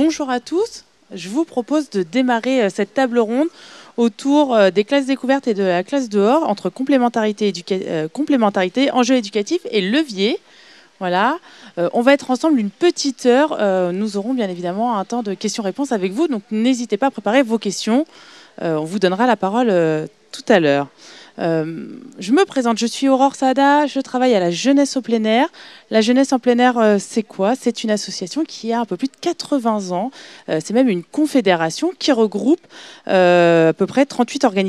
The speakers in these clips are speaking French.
Bonjour à tous. Je vous propose de démarrer euh, cette table ronde autour euh, des classes découvertes et de la classe dehors entre complémentarité, euh, complémentarité enjeux éducatifs et levier. Voilà, on va être ensemble une petite heure. nous aurons bien évidemment un temps de questions-réponses avec vous, donc n'hésitez pas à préparer vos questions. on vous donnera la parole tout à l'heure. je me présente, je suis Aurore Sada, je travaille à la jeunesse au plein air, la jeunesse en plein air, euh, c'est quoi C'est une association qui a un peu plus de 80 ans. Euh, c'est même une confédération qui regroupe euh, à peu près 38 organisations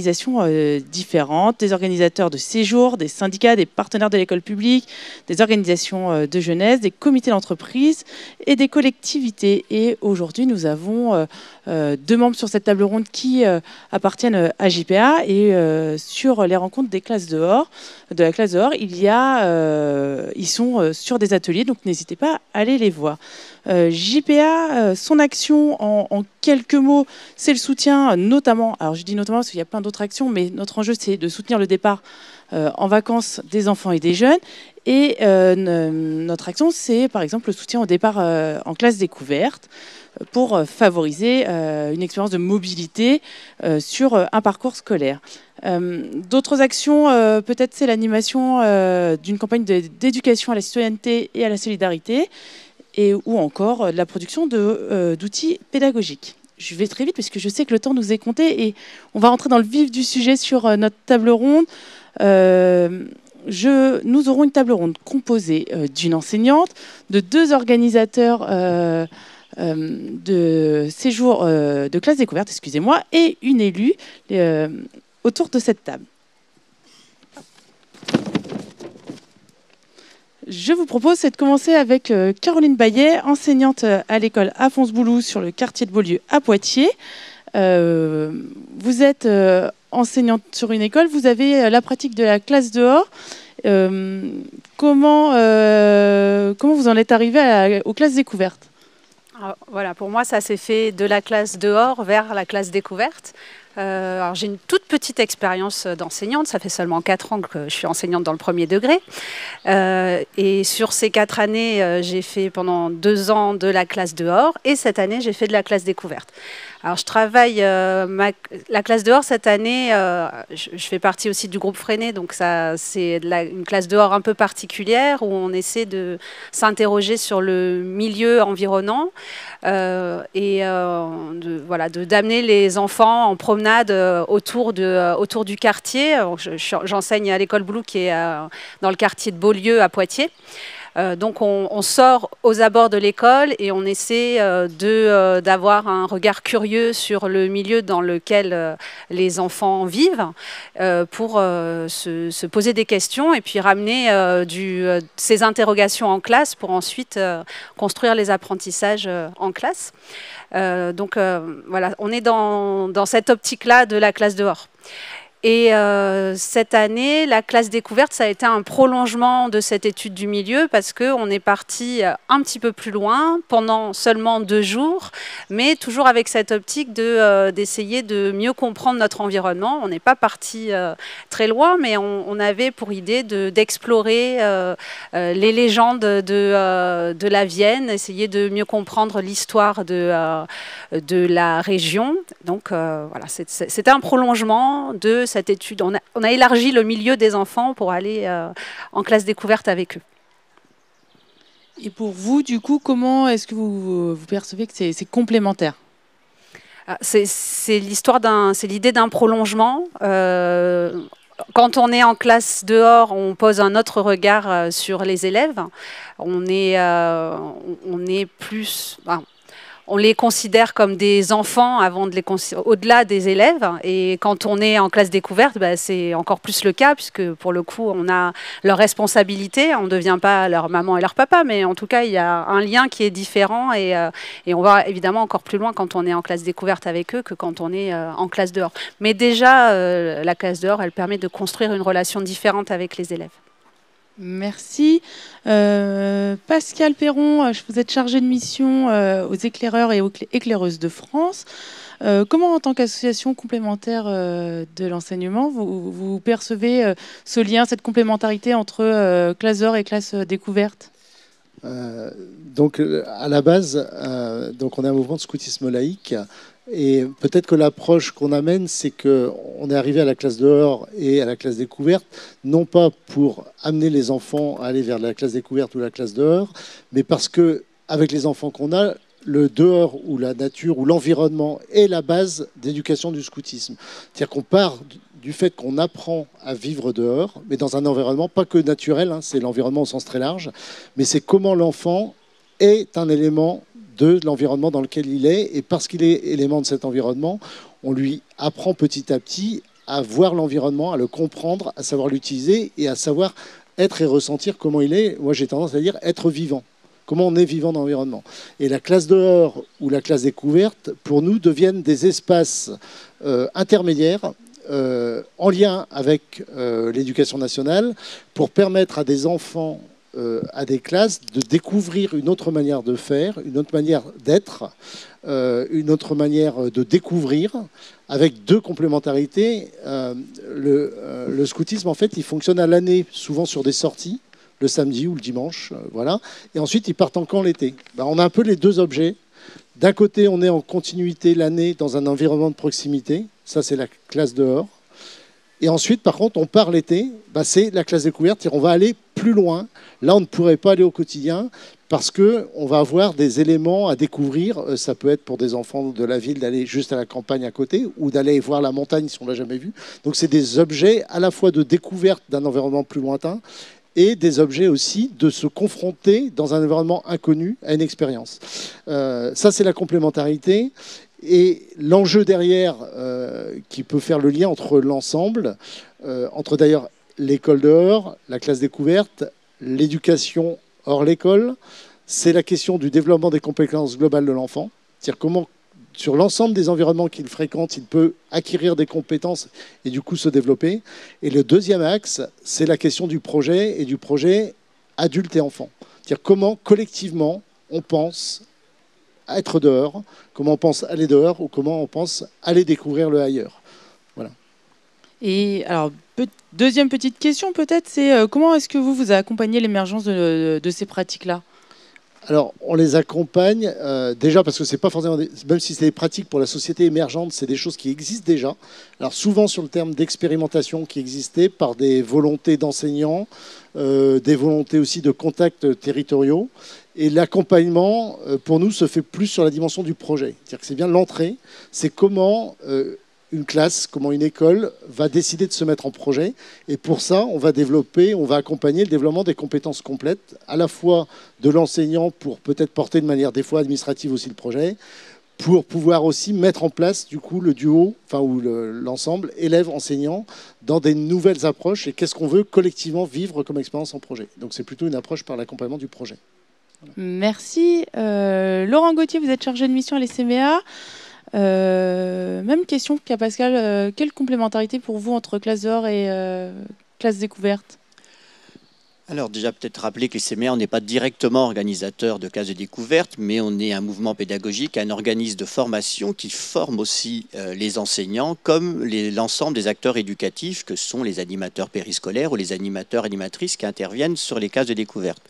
différentes, des organisateurs de séjours, des syndicats, des partenaires de l'école publique, des organisations de jeunesse, des comités d'entreprise et des collectivités. Et aujourd'hui, nous avons deux membres sur cette table ronde qui appartiennent à JPA et sur les rencontres des classes dehors, de la classe dehors, il y a, ils sont des ateliers, donc n'hésitez pas à aller les voir. Euh, JPA, euh, son action en, quelques mots, c'est le soutien notamment, alors je dis notamment parce qu'il y a plein d'autres actions, mais notre enjeu c'est de soutenir le départ euh, en vacances des enfants et des jeunes. Et euh, notre action, c'est par exemple le soutien au départ euh, en classe découverte euh, pour favoriser une expérience de mobilité sur un parcours scolaire. D'autres actions, peut-être c'est l'animation d'une campagne d'éducation à la citoyenneté et à la solidarité, ou encore la production d'outils pédagogiques je vais très vite parce que je sais que le temps nous est compté et on va rentrer dans le vif du sujet sur notre table ronde je, nous aurons une table ronde composée euh, d'une enseignante, de deux organisateurs euh, euh, de séjour de classe découverte, excusez-moi, et une élue autour de cette table. Je vous propose de commencer avec Caroline Bayet, enseignante à l'école Afonso Boulou sur le quartier de Beaulieu à Poitiers. vous êtes enseignante sur une école, vous avez euh, la pratique de la classe dehors. Euh, comment, euh, comment vous en êtes arrivée aux classes découvertes ah, Voilà, pour moi, ça s'est fait de la classe dehors vers la classe découverte. alors j'ai une toute petite expérience d'enseignante, ça fait seulement 4 ans que je suis enseignante dans le premier degré. et sur ces 4 années, j'ai fait pendant 2 ans de la classe dehors et cette année, j'ai fait de la classe découverte. Alors, je travaille euh, la classe dehors cette année. Euh, je, fais partie aussi du groupe Freiné, donc ça, c'est une classe dehors un peu particulière où on essaie de s'interroger sur le milieu environnant euh, et voilà, de d'amener les enfants en promenade autour de autour du quartier. J'enseigne à l'école Blue qui est dans le quartier de Beaulieu à Poitiers. Euh, donc on, sort aux abords de l'école et on essaie euh, de euh, d'avoir un regard curieux sur le milieu dans lequel les enfants vivent pour se, poser des questions et puis ramener du, ces interrogations en classe pour ensuite construire les apprentissages en classe. donc voilà, on est dans, dans cette optique-là de la classe dehors. Et euh, cette année, la classe découverte, ça a été un prolongement de cette étude du milieu parce qu'on est parti euh, un petit peu plus loin pendant seulement deux jours, mais toujours avec cette optique d'essayer de, euh, d'essayer de, mieux comprendre notre environnement. On n'est pas parti très loin, mais on, avait pour idée d'explorer les légendes de, de, la Vienne, essayer de mieux comprendre l'histoire de, la région. Donc voilà, c'était un prolongement de cette étude. On a, élargi le milieu des enfants pour aller euh, en classe découverte avec eux. Et pour vous, du coup, comment est-ce que vous, percevez que c'est complémentaire ah, c'est l'histoire d'un, c'est l'idée d'un prolongement. Euh, quand on est en classe dehors, on pose un autre regard euh, sur les élèves. On est, on est plus on les considère comme des enfants avant de les au-delà des élèves. Et quand on est en classe découverte, bah, c'est encore plus le cas puisque pour le coup, on a leur responsabilité. On ne devient pas leur maman et leur papa, mais en tout cas, il y a un lien qui est différent et, euh, on va évidemment encore plus loin quand on est en classe découverte avec eux que quand on est euh, en classe dehors. Mais déjà, euh, la classe dehors, elle permet de construire une relation différente avec les élèves. Merci. Euh, Pascal Perron, euh, vous êtes chargé de mission euh, aux éclaireurs et aux éclaireuses de France. comment, en tant qu'association complémentaire de l'enseignement, vous, percevez ce lien, cette complémentarité entre classe et classe découverte donc, à la base, donc on a un mouvement de scoutisme laïque et peut-être que l'approche qu'on amène, c'est qu'on est arrivé à la classe dehors et à la classe découverte, non pas pour amener les enfants à aller vers la classe découverte ou la classe dehors, mais parce que avec les enfants qu'on a, le dehors ou la nature ou l'environnement est la base d'éducation du scoutisme. C'est-à-dire qu'on part du fait qu'on apprend à vivre dehors, mais dans un environnement pas que naturel, hein, c'est l'environnement au sens très large, mais c'est comment l'enfant est un élément de l'environnement dans lequel il est. Et parce qu'il est élément de cet environnement, on lui apprend petit à petit à voir l'environnement, à le comprendre, à savoir l'utiliser et à savoir être et ressentir comment il est. Moi, j'ai tendance à dire être vivant. Comment on est vivant dans l'environnement. Et la classe dehors ou la classe découverte, pour nous, deviennent des espaces euh, intermédiaires euh, en lien avec euh, l'éducation nationale pour permettre à des enfants euh, à des classes de découvrir une autre manière de faire, une autre manière d'être, euh, une autre manière de découvrir, avec deux complémentarités. Euh, le, scoutisme, en fait, il fonctionne à l'année, souvent sur des sorties, le samedi ou le dimanche, voilà. Et ensuite, ils partent en camp l'été. Ben, on a un peu les deux objets. D'un côté, on est en continuité l'année dans un environnement de proximité. Ça, c'est la classe dehors. Et ensuite, par contre, on part l'été, bah, c'est la classe découverte, on va aller plus loin. Là, on ne pourrait pas aller au quotidien parce qu'on va avoir des éléments à découvrir. Euh, ça peut être pour des enfants de la ville d'aller juste à la campagne à côté ou d'aller voir la montagne si on ne l'a jamais vue. Donc, c'est des objets à la fois de découverte d'un environnement plus lointain et des objets aussi de se confronter dans un environnement inconnu à une expérience. Euh, ça, c'est la complémentarité. Et l'enjeu derrière, euh, qui peut faire le lien entre l'ensemble, euh, entre d'ailleurs l'école dehors, la classe découverte, l'éducation hors l'école, c'est la question du développement des compétences globales de l'enfant. C'est-à-dire comment, sur l'ensemble des environnements qu'il fréquente, il peut acquérir des compétences et du coup se développer. Et le deuxième axe, c'est la question du projet et du projet adulte et enfant. C'est-à-dire comment collectivement on pense être dehors, comment on pense aller dehors ou comment on pense aller découvrir le ailleurs. Voilà. Et alors, deuxième petite question peut-être, c'est euh, comment est-ce que vous, vous accompagnez l'émergence de, euh, ces pratiques-là alors, on les accompagne euh, déjà parce que c'est pas forcément, même si c'est des pratiques pour la société émergente, c'est des choses qui existent déjà. Alors souvent sur le terme d'expérimentation qui existait par des volontés d'enseignants, des volontés aussi de contacts territoriaux. Et l'accompagnement, euh, pour nous, se fait plus sur la dimension du projet. C'est-à-dire que c'est bien l'entrée, c'est comment euh, une classe, comment une école va décider de se mettre en projet. Et pour ça, on va développer, on va accompagner le développement des compétences complètes, à la fois de l'enseignant pour peut-être porter de manière des fois administrative aussi le projet, pour pouvoir aussi mettre en place du coup le duo, enfin ou l'ensemble élève-enseignant dans des nouvelles approches et qu'est-ce qu'on veut collectivement vivre comme expérience en projet. Donc c'est plutôt une approche par l'accompagnement du projet. Merci. Euh, Laurent Gauthier, vous êtes chargé de mission à l'ECMA. Euh, même question qu'à Pascal. Euh, quelle complémentarité pour vous entre classe d'or et classe découverte alors déjà peut-être rappeler que l'ICMA, n'est pas directement organisateur de classes de découverte, mais on est un mouvement pédagogique, un organisme de formation qui forme aussi les enseignants comme l'ensemble des acteurs éducatifs que sont les animateurs périscolaires ou les animateurs animatrices qui interviennent sur les classes de découverte.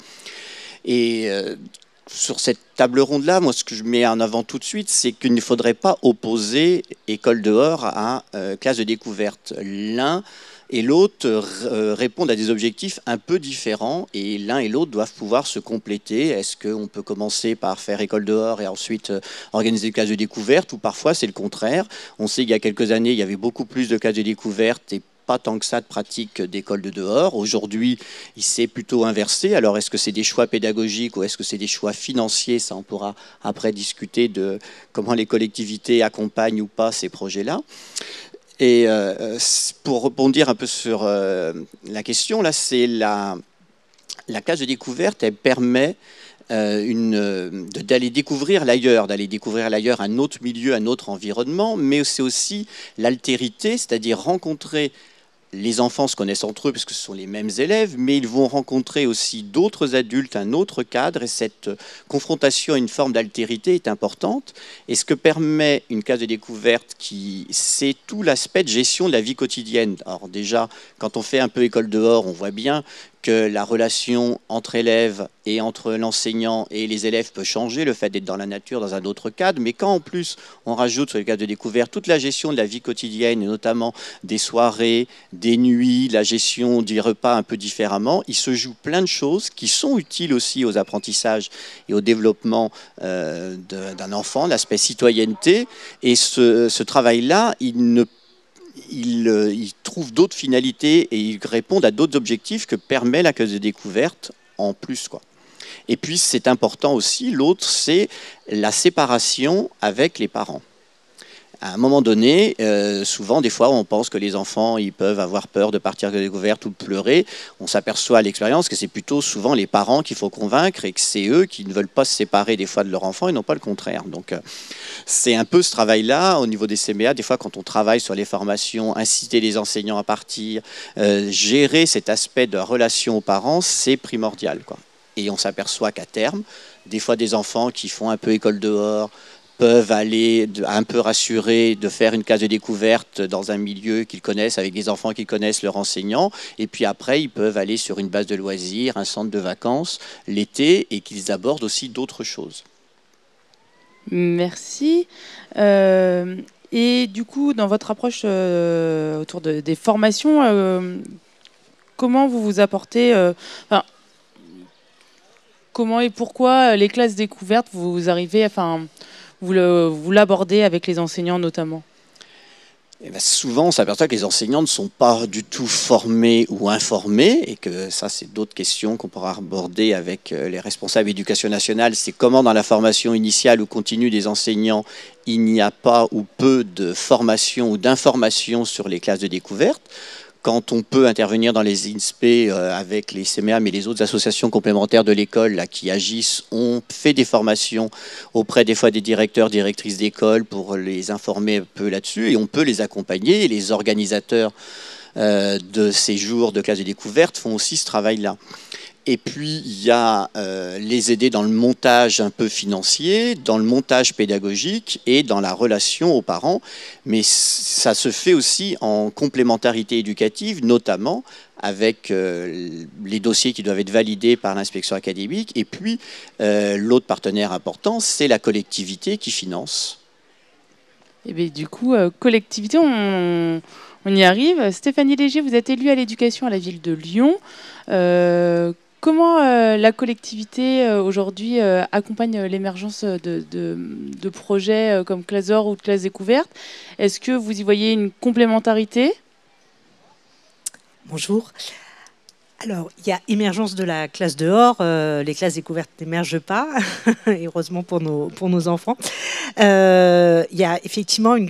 Et euh, sur cette table ronde-là, moi, ce que je mets en avant tout de suite, c'est qu'il ne faudrait pas opposer école dehors à euh, classe de découverte. L'un et l'autre euh, répondent à des objectifs un peu différents et l'un et l'autre doivent pouvoir se compléter. Est-ce qu'on peut commencer par faire école dehors et ensuite organiser des classes de découverte ou parfois c'est le contraire On sait qu'il y a quelques années, il y avait beaucoup plus de classes de découverte et pas tant que ça de pratique d'école de dehors. Aujourd'hui, il s'est plutôt inversé. Alors, est-ce que c'est des choix pédagogiques ou est-ce que c'est des choix financiers Ça, on pourra après discuter de comment les collectivités accompagnent ou pas ces projets-là. Et euh, euh, pour rebondir un peu sur euh, la question, là, c'est la, la case de découverte, elle permet d'aller découvrir l'ailleurs, d'aller découvrir l'ailleurs un autre milieu, un autre environnement, mais c'est aussi l'altérité, c'est-à-dire rencontrer les enfants se connaissent entre eux parce que ce sont les mêmes élèves, mais ils vont rencontrer aussi d'autres adultes, un autre cadre, et cette confrontation à une forme d'altérité est importante. Et ce que permet une case de découverte, qui c'est tout l'aspect de gestion de la vie quotidienne. Alors déjà, quand on fait un peu école dehors, on voit bien que la relation entre élèves et entre l'enseignant et les élèves peut changer, le fait d'être dans la nature, dans un autre cadre, mais quand en plus on rajoute sur le cadre de découverte toute la gestion de la vie quotidienne, notamment des soirées, des nuits, la gestion des repas un peu différemment, il se joue plein de choses qui sont utiles aussi aux apprentissages et au développement euh, d'un enfant, l'aspect citoyenneté, et ce, ce travail-là, il ne peut ils, euh, trouvent d'autres finalités et ils répondent à d'autres objectifs que permet la cause de découverte en plus. Quoi. Et puis c'est important aussi, l'autre, c'est la séparation avec les parents à un moment donné, euh, souvent, des fois, on pense que les enfants, ils peuvent avoir peur de partir de découverte ou pleurer. On s'aperçoit à l'expérience que c'est plutôt souvent les parents qu'il faut convaincre et que c'est eux qui ne veulent pas se séparer des fois de leur enfant et non pas le contraire. Donc, euh, c'est un peu ce travail-là au niveau des CMA. Des fois, quand on travaille sur les formations, inciter les enseignants à partir, euh, gérer cet aspect de relation aux parents, c'est primordial. Et on s'aperçoit qu'à terme, des fois, des enfants qui font un peu école dehors, peuvent aller un peu rassurés de faire une case de découverte dans un milieu qu'ils connaissent, avec des enfants qu'ils connaissent, leurs enseignants. Et puis après, ils peuvent aller sur une base de loisirs, un centre de vacances l'été et qu'ils abordent aussi d'autres choses. Merci. Euh, et du coup, dans votre approche euh, autour des formations, euh, comment vous vous apportez Comment et pourquoi les classes découvertes, vous arrivez, enfin, vous l'abordez avec les enseignants notamment eh ben, souvent, on s'aperçoit que les enseignants ne sont pas du tout formés ou informés, et que ça, c'est d'autres questions qu'on pourra aborder avec euh, les responsables d'éducation nationale. C'est comment, dans la formation initiale ou continue des enseignants, il n'y a pas ou peu de formation ou d'information sur les classes de découverte quand on peut intervenir dans les INSPE euh, avec les CMA, et les autres associations complémentaires de l'école qui agissent, on fait des formations auprès des fois des directeurs, directrices d'école pour les informer un peu là-dessus et on peut les accompagner. Les organisateurs euh, de ces de classe de découverte font aussi ce travail-là. Et puis, il y a euh, les aider dans le montage un peu financier, dans le montage pédagogique et dans la relation aux parents. Mais ça se fait aussi en complémentarité éducative, notamment avec euh, les dossiers qui doivent être validés par l'inspection académique. Et puis, euh, l'autre partenaire important, c'est la collectivité qui finance. Et eh bien, du coup, collectivité, on, y arrive. Stéphanie Léger, vous êtes élue à l'éducation à la ville de Lyon. Comment euh, la collectivité euh, aujourd'hui euh, accompagne l'émergence de, projets comme Classe d'or ou de Classe découverte Est-ce que vous y voyez une complémentarité Bonjour. Alors, il y a émergence de la classe dehors. les classes découvertes n'émergent pas, heureusement pour nos, enfants. Il y a effectivement une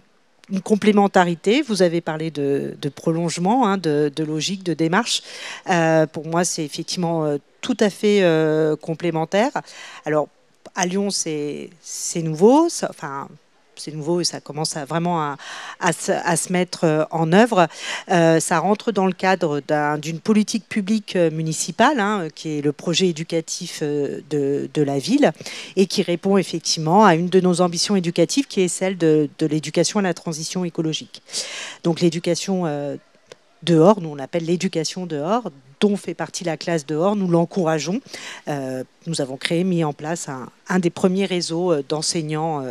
une complémentarité. Vous avez parlé de, prolongement, hein, de, logique, de démarche. Euh, pour moi, c'est effectivement euh, tout à fait euh, complémentaire. Alors, à Lyon, c'est nouveau. enfin, c'est nouveau et ça commence vraiment à, se mettre euh, en œuvre. Euh, ça rentre dans le cadre d'une politique publique euh, municipale, hein, qui est le projet éducatif de, la ville, et qui répond effectivement à une de nos ambitions éducatives, qui est celle de, l'éducation à la transition écologique. Donc l'éducation dehors, nous on appelle l'éducation dehors, dont fait partie la classe dehors. Nous l'encourageons. Euh, nous avons créé, mis en place un, des premiers réseaux euh, d'enseignants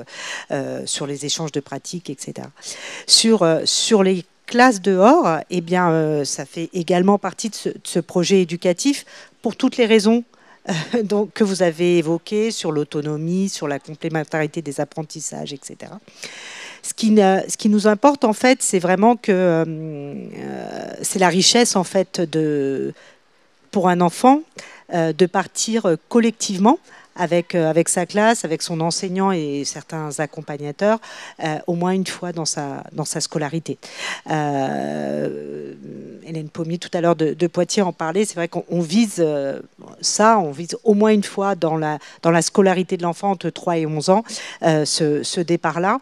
euh, sur les échanges de pratiques, etc. Sur, sur les classes dehors, eh bien, ça fait également partie de ce, projet éducatif pour toutes les raisons que vous avez évoquées sur l'autonomie, sur la complémentarité des apprentissages, etc. Ce qui, nous importe, en fait, c'est vraiment que euh, euh, c'est la richesse, en fait, de, pour un enfant, euh, de partir collectivement euh, avec, sa classe, avec son enseignant et certains accompagnateurs, euh, au moins une fois dans sa, scolarité. Euh, Hélène Pommier, tout à l'heure de, Poitiers, en parlait. C'est vrai qu'on vise ça, on vise au moins une fois dans la, scolarité de l'enfant entre 3 et 11 ans, ce départ-là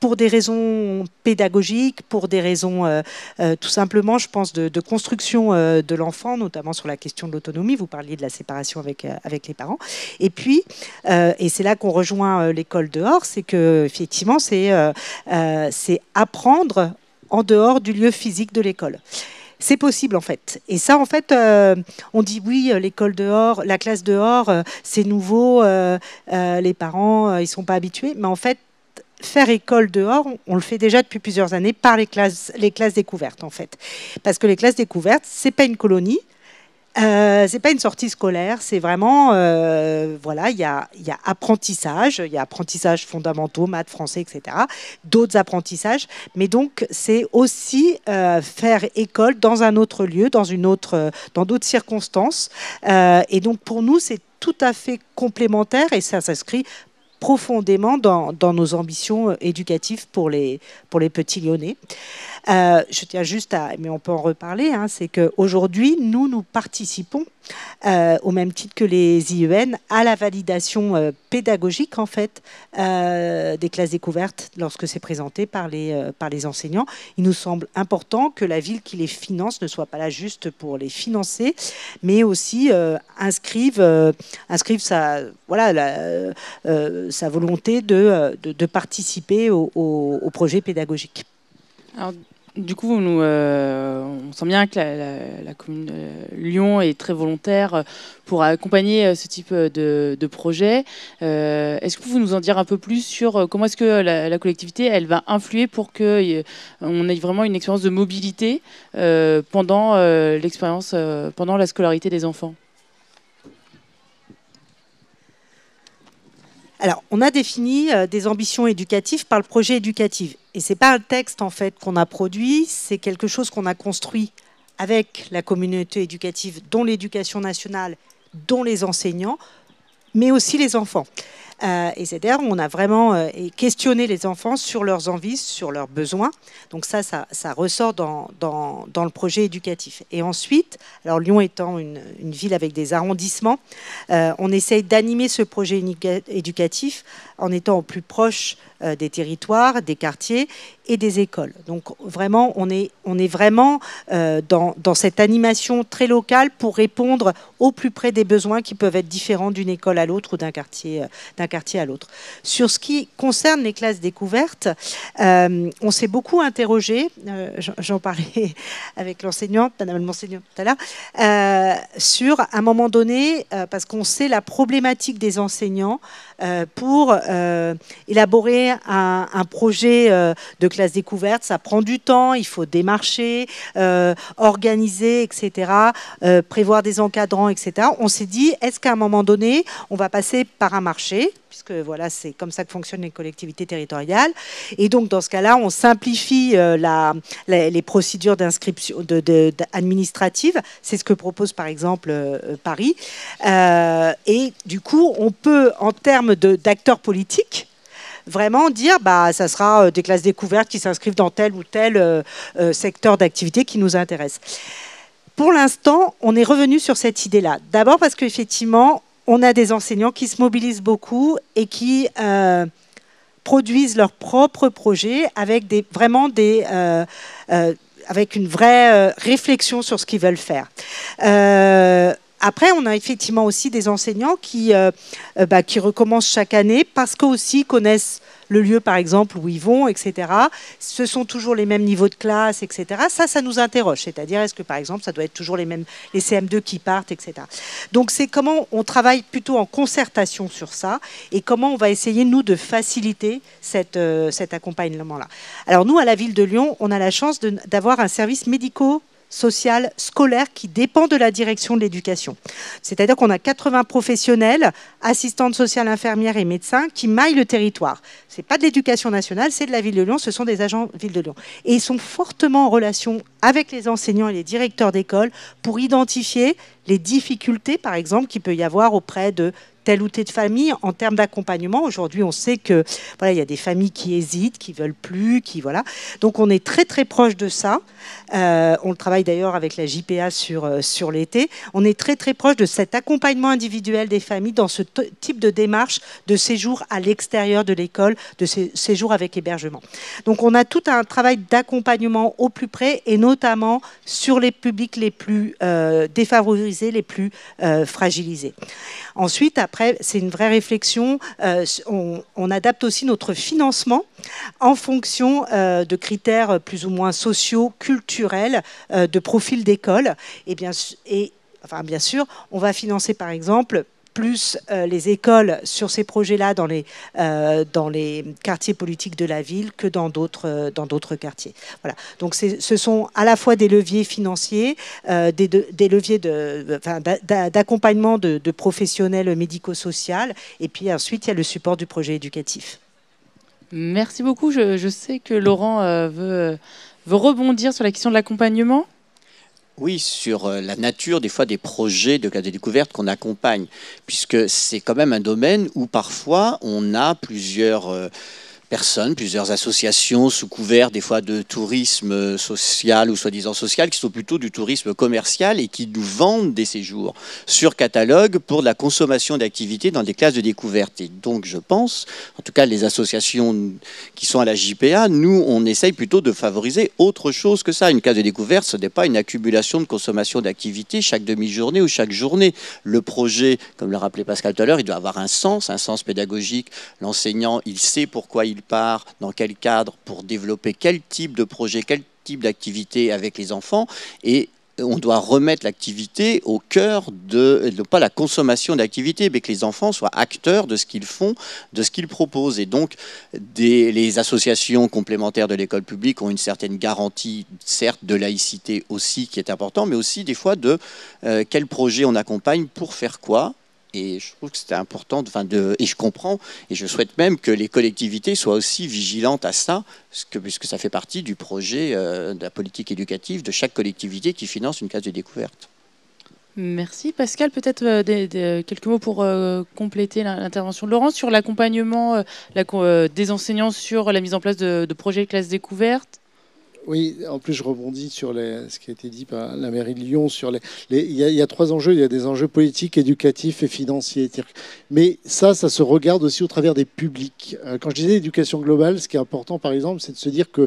pour des raisons pédagogiques, pour des raisons euh, euh, tout simplement, je pense, de, construction euh, de l'enfant, notamment sur la question de l'autonomie. Vous parliez de la séparation avec, avec les parents. Et puis, et c'est là qu'on rejoint l'école dehors, c'est que effectivement, c'est c'est apprendre en dehors du lieu physique de l'école c'est possible en fait. Et ça, en fait, on dit oui, l'école dehors, la classe dehors, c'est nouveau, les parents, ils sont pas habitués. Mais en fait, faire école dehors, on, le fait déjà depuis plusieurs années par les classes, les classes découvertes en fait. Parce que les classes découvertes, c'est pas une colonie, euh, c'est pas une sortie scolaire, c'est vraiment euh, voilà, il y, a, apprentissage, il y a apprentissage fondamentaux, maths, français, etc. D'autres apprentissages, mais donc c'est aussi euh, faire école dans un autre lieu, dans une autre, dans d'autres circonstances. Euh, et donc pour nous, c'est tout à fait complémentaire et ça s'inscrit profondément dans, nos ambitions euh, éducatives pour les, pour les petits lyonnais. Euh, je tiens juste à, mais on peut en reparler, hein, c'est qu'aujourd'hui, nous, nous participons euh, au même titre que les IEN, à la validation euh, pédagogique en fait euh, des classes découvertes lorsque c'est présenté par les, par les enseignants. Il nous semble important que la ville qui les finance ne soit pas là juste pour les financer, mais aussi inscrive, inscrive sa, voilà, sa volonté de, de, participer au, au projet pédagogique. Alors, du coup, nous, euh, on sent bien que la, commune Lyon est très volontaire euh, pour accompagner euh, ce type de, projet. est-ce que vous pouvez nous en dire un peu plus sur comment est-ce que la, collectivité elle va influer pour que on ait vraiment une expérience de mobilité pendant l'expérience, pendant la scolarité des enfants Alors, on a défini euh, des ambitions éducatives par le projet éducatif. Et ce n'est pas un texte, en fait, qu'on a produit, c'est quelque chose qu'on a construit avec la communauté éducative, dont l'éducation nationale, dont les enseignants, mais aussi les enfants. Euh, et c'est on a vraiment euh, questionné les enfants sur leurs envies, sur leurs besoins. Donc ça, ça, ressort dans, le projet éducatif. Et ensuite, alors Lyon étant une, ville avec des arrondissements, euh, on essaye d'animer ce projet éducatif en étant au plus proche euh, des territoires, des quartiers et des écoles. Donc vraiment, on est, on est vraiment euh, dans, cette animation très locale pour répondre au plus près des besoins qui peuvent être différents d'une école à l'autre ou d'un quartier, euh, d'un quartier à l'autre. Sur ce qui concerne les classes découvertes, on s'est beaucoup interrogé, j'en parlais avec l'enseignante, Madame l'enseignante tout à l'heure, sur un moment donné, parce qu'on sait la problématique des enseignants, euh, pour euh, élaborer un, projet euh, de classe découverte. Ça prend du temps, il faut démarcher, organiser, etc., prévoir des encadrants, etc. On s'est dit, est-ce qu'à un moment donné, on va passer par un marché puisque voilà, c'est comme ça que fonctionnent les collectivités territoriales. Et donc, dans ce cas-là, on simplifie euh, la, les procédures d'inscription de, administratives. C'est ce que propose, par exemple, euh, Paris. Euh, et du coup, on peut, en termes d'acteurs politiques, vraiment dire bah ça sera des classes découvertes qui s'inscrivent dans tel ou tel secteur d'activité qui nous intéresse. Pour l'instant, on est revenu sur cette idée-là. D'abord parce qu'effectivement, on a des enseignants qui se mobilisent beaucoup et qui euh, produisent leurs propres projets avec des, vraiment des, euh, euh, avec une vraie réflexion sur ce qu'ils veulent faire. Après, on a effectivement aussi des enseignants qui, euh, euh, bah, qui recommencent chaque année parce aussi connaissent le lieu, par exemple, où ils vont, etc. Ce sont toujours les mêmes niveaux de classe, etc. Ça, ça nous interroge. C'est-à-dire, est-ce que, par exemple, ça doit être toujours les mêmes, les CM2 qui partent, etc. Donc, c'est comment on travaille plutôt en concertation sur ça et comment on va essayer, nous, de faciliter euh, cet accompagnement-là. Alors, nous, à la ville de Lyon, on a la chance d'avoir un service médico sociale scolaire qui dépend de la direction de l'éducation. C'est-à-dire qu'on a 80 professionnels, assistantes sociales, infirmières et médecins qui maillent le territoire. Ce n'est pas de l'éducation nationale, c'est de la ville de Lyon, ce sont des agents ville de Lyon. Et ils sont fortement en relation avec les enseignants et les directeurs d'école pour identifier les difficultés, par exemple, qu'il peut y avoir auprès de tel ou de famille en termes d'accompagnement. Aujourd'hui, on sait que voilà, il y a des familles qui hésitent, qui veulent plus, qui voilà. Donc, on est très très proche de ça. Euh, on le travaille d'ailleurs avec la JPA sur euh, sur l'été. On est très très proche de cet accompagnement individuel des familles dans ce type de démarche de séjour à l'extérieur de l'école, de séjour avec hébergement. Donc, on a tout un travail d'accompagnement au plus près et notamment sur les publics les plus euh, défavorisés, les plus fragilisés. Ensuite, après c'est une vraie réflexion. Euh, on, adapte aussi notre financement en fonction euh, de critères plus ou moins sociaux, culturels, euh, de profil d'école. Et bien, et, enfin, bien sûr, on va financer par exemple plus euh, les écoles sur ces projets-là dans, les, euh, dans les quartiers politiques de la ville que dans d'autres euh, dans quartiers. Voilà. Donc ce sont à la fois des leviers financiers, des, leviers d'accompagnement de, professionnels médico sociaux et puis ensuite il y a le support du projet éducatif. Merci beaucoup. Je, sais que Laurent veut rebondir sur la question de l'accompagnement. Oui, sur euh, la nature des fois des projets de cas de découverte qu'on accompagne, puisque c'est quand même un domaine où parfois on a plusieurs... Euh, personnes, plusieurs associations sous couvert des fois de tourisme social ou soi-disant social, qui sont plutôt du tourisme commercial et qui nous vendent des séjours sur catalogue pour la consommation d'activités dans des classes de découverte. Et donc je pense, en tout cas les associations qui sont à la JPA, nous on essaye plutôt de favoriser autre chose que ça. Une classe de découverte, ce n'est pas une accumulation de consommation d'activités chaque demi-journée ou chaque journée. Le projet, comme le rappelait Pascal tout à l'heure, il doit avoir un sens, un sens pédagogique. L'enseignant, il sait pourquoi il part, dans quel cadre, pour développer quel type de projet, quel type d'activité avec les enfants. Et on doit remettre l'activité au cœur de, pas la consommation d'activité, mais que les enfants soient acteurs de ce qu'ils font, de ce qu'ils proposent. Et donc, les associations complémentaires de l'école publique ont une certaine garantie, certes, de laïcité aussi, qui est important, mais aussi des fois de euh, quel projet on accompagne pour faire quoi, et je trouve que c'était important, et je comprends, et je souhaite même que les collectivités soient aussi vigilantes à ça, puisque ça fait partie du projet euh, de la politique éducative de chaque collectivité qui finance une classe de découverte. Merci Pascal. Peut-être euh, euh, quelques mots pour compléter l'intervention de Laurent sur l'accompagnement la, des enseignants sur la mise en place de, de projets de classe découverte. Oui, en plus je rebondis sur ce qui a été dit par la mairie de Lyon. Sur les, il, y a, trois enjeux, il y a des enjeux politiques, éducatifs et financiers. Mais ça, ça se regarde aussi au travers des publics. Euh, quand je disais éducation globale, ce qui est important par exemple, c'est de se dire qu'à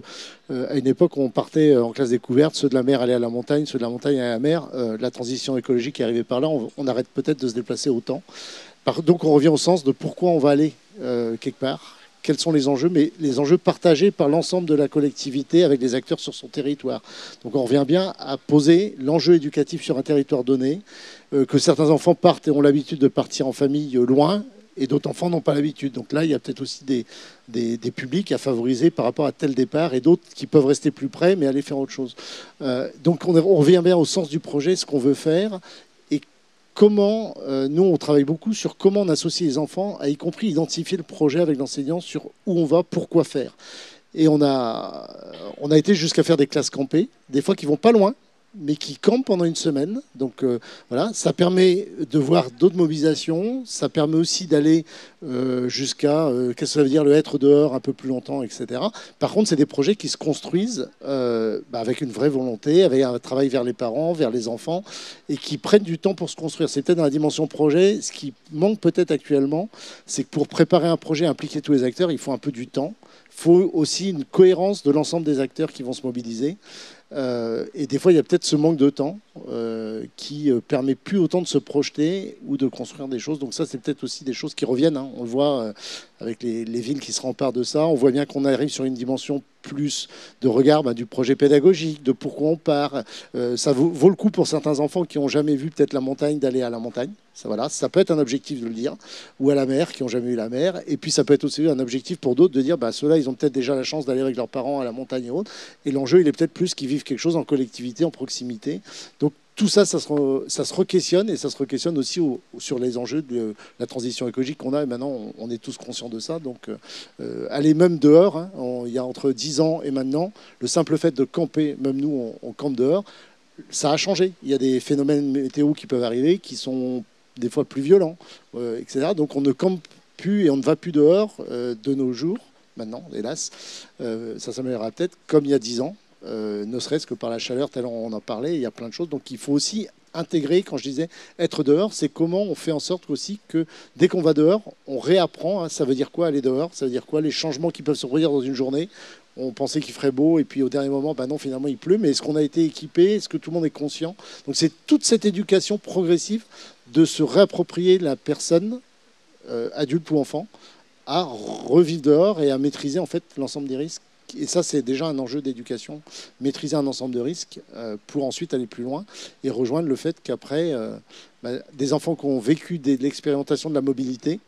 euh, une époque on partait euh, en classe découverte, ceux de la mer allaient à la montagne, ceux de la montagne allaient à la mer. la transition écologique est arrivée par là, on, arrête peut-être de se déplacer autant. donc on revient au sens de pourquoi on va aller quelque part quels sont les enjeux, mais les enjeux partagés par l'ensemble de la collectivité avec les acteurs sur son territoire. Donc on revient bien à poser l'enjeu éducatif sur un territoire donné, euh, que certains enfants partent et ont l'habitude de partir en famille euh, loin, et d'autres enfants n'ont pas l'habitude. Donc là, il y a peut-être aussi des, des, publics à favoriser par rapport à tel départ et d'autres qui peuvent rester plus près mais aller faire autre chose. Euh, donc on, revient bien au sens du projet, ce qu'on veut faire comment, euh, nous on travaille beaucoup sur comment on associe les enfants, à y compris identifier le projet avec l'enseignant sur où on va, pourquoi faire. Et on a, on a été jusqu'à faire des classes campées, des fois qui vont pas loin, mais qui campent pendant une semaine. Donc euh, voilà, ça permet de voir d'autres mobilisations, ça permet aussi d'aller euh, jusqu'à, euh, qu'est-ce que ça veut dire le être dehors un peu plus longtemps, etc. Par contre, c'est des projets qui se construisent bah, avec une vraie volonté, avec un travail vers les parents, vers les enfants, et qui prennent du temps pour se construire. C'est peut-être dans la dimension projet, ce qui manque peut-être actuellement, c'est que pour préparer un projet, impliquer tous les acteurs, il faut un peu du temps. Il faut aussi une cohérence de l'ensemble des acteurs qui vont se mobiliser. Euh, et des fois, il y a peut-être ce manque de temps euh, qui euh, permet plus autant de se projeter ou de construire des choses. Donc ça, c'est peut-être aussi des choses qui reviennent. Hein. On le voit euh, avec les, villes qui se remparent de ça. On voit bien qu'on arrive sur une dimension plus de regard bah, du projet pédagogique, de pourquoi on part. ça vaut, vaut, le coup pour certains enfants qui n'ont jamais vu peut-être la montagne d'aller à la montagne. Ça, voilà, ça peut être un objectif de le dire. Ou à la mer, qui n'ont jamais eu la mer. Et puis ça peut être aussi un objectif pour d'autres de dire, bah, ceux-là, ils ont peut-être déjà la chance d'aller avec leurs parents à la montagne et autres. Et l'enjeu, il est peut-être plus qu'ils vivent quelque chose en collectivité, en proximité. Donc tout ça, ça se, re, questionne et ça se re-questionne aussi sur les enjeux de la transition écologique qu'on a. Et maintenant, on, est tous conscients de ça. Donc, euh, euh, aller même dehors. Hein, il y a entre 10 ans et maintenant, le simple fait de camper, même nous, on, campe dehors, ça a changé. Il y a des phénomènes météo qui peuvent arriver qui sont des fois plus violents, euh, etc. Donc, on ne campe plus et on ne va plus dehors de nos jours maintenant, hélas. ça s'améliorera peut-être, comme il y a 10 ans, euh, ne serait-ce que par la chaleur, tel on en parlait, il y a plein de choses. Donc il faut aussi intégrer, quand je disais être dehors, c'est comment on fait en sorte aussi que dès qu'on va dehors, on réapprend, hein, ça veut dire quoi aller dehors, ça veut dire quoi les changements qui peuvent se produire dans une journée. On pensait qu'il ferait beau et puis au dernier moment, ben non, finalement il pleut, mais est-ce qu'on a été équipé, est-ce que tout le monde est conscient Donc c'est toute cette éducation progressive de se réapproprier la personne, euh, adulte ou enfant, à revivre dehors et à maîtriser en fait l'ensemble des risques et ça, c'est déjà un enjeu d'éducation, maîtriser un ensemble de risques euh, pour ensuite aller plus loin et rejoindre le fait qu'après, euh, bah, des enfants qui ont vécu de l'expérimentation de la mobilité,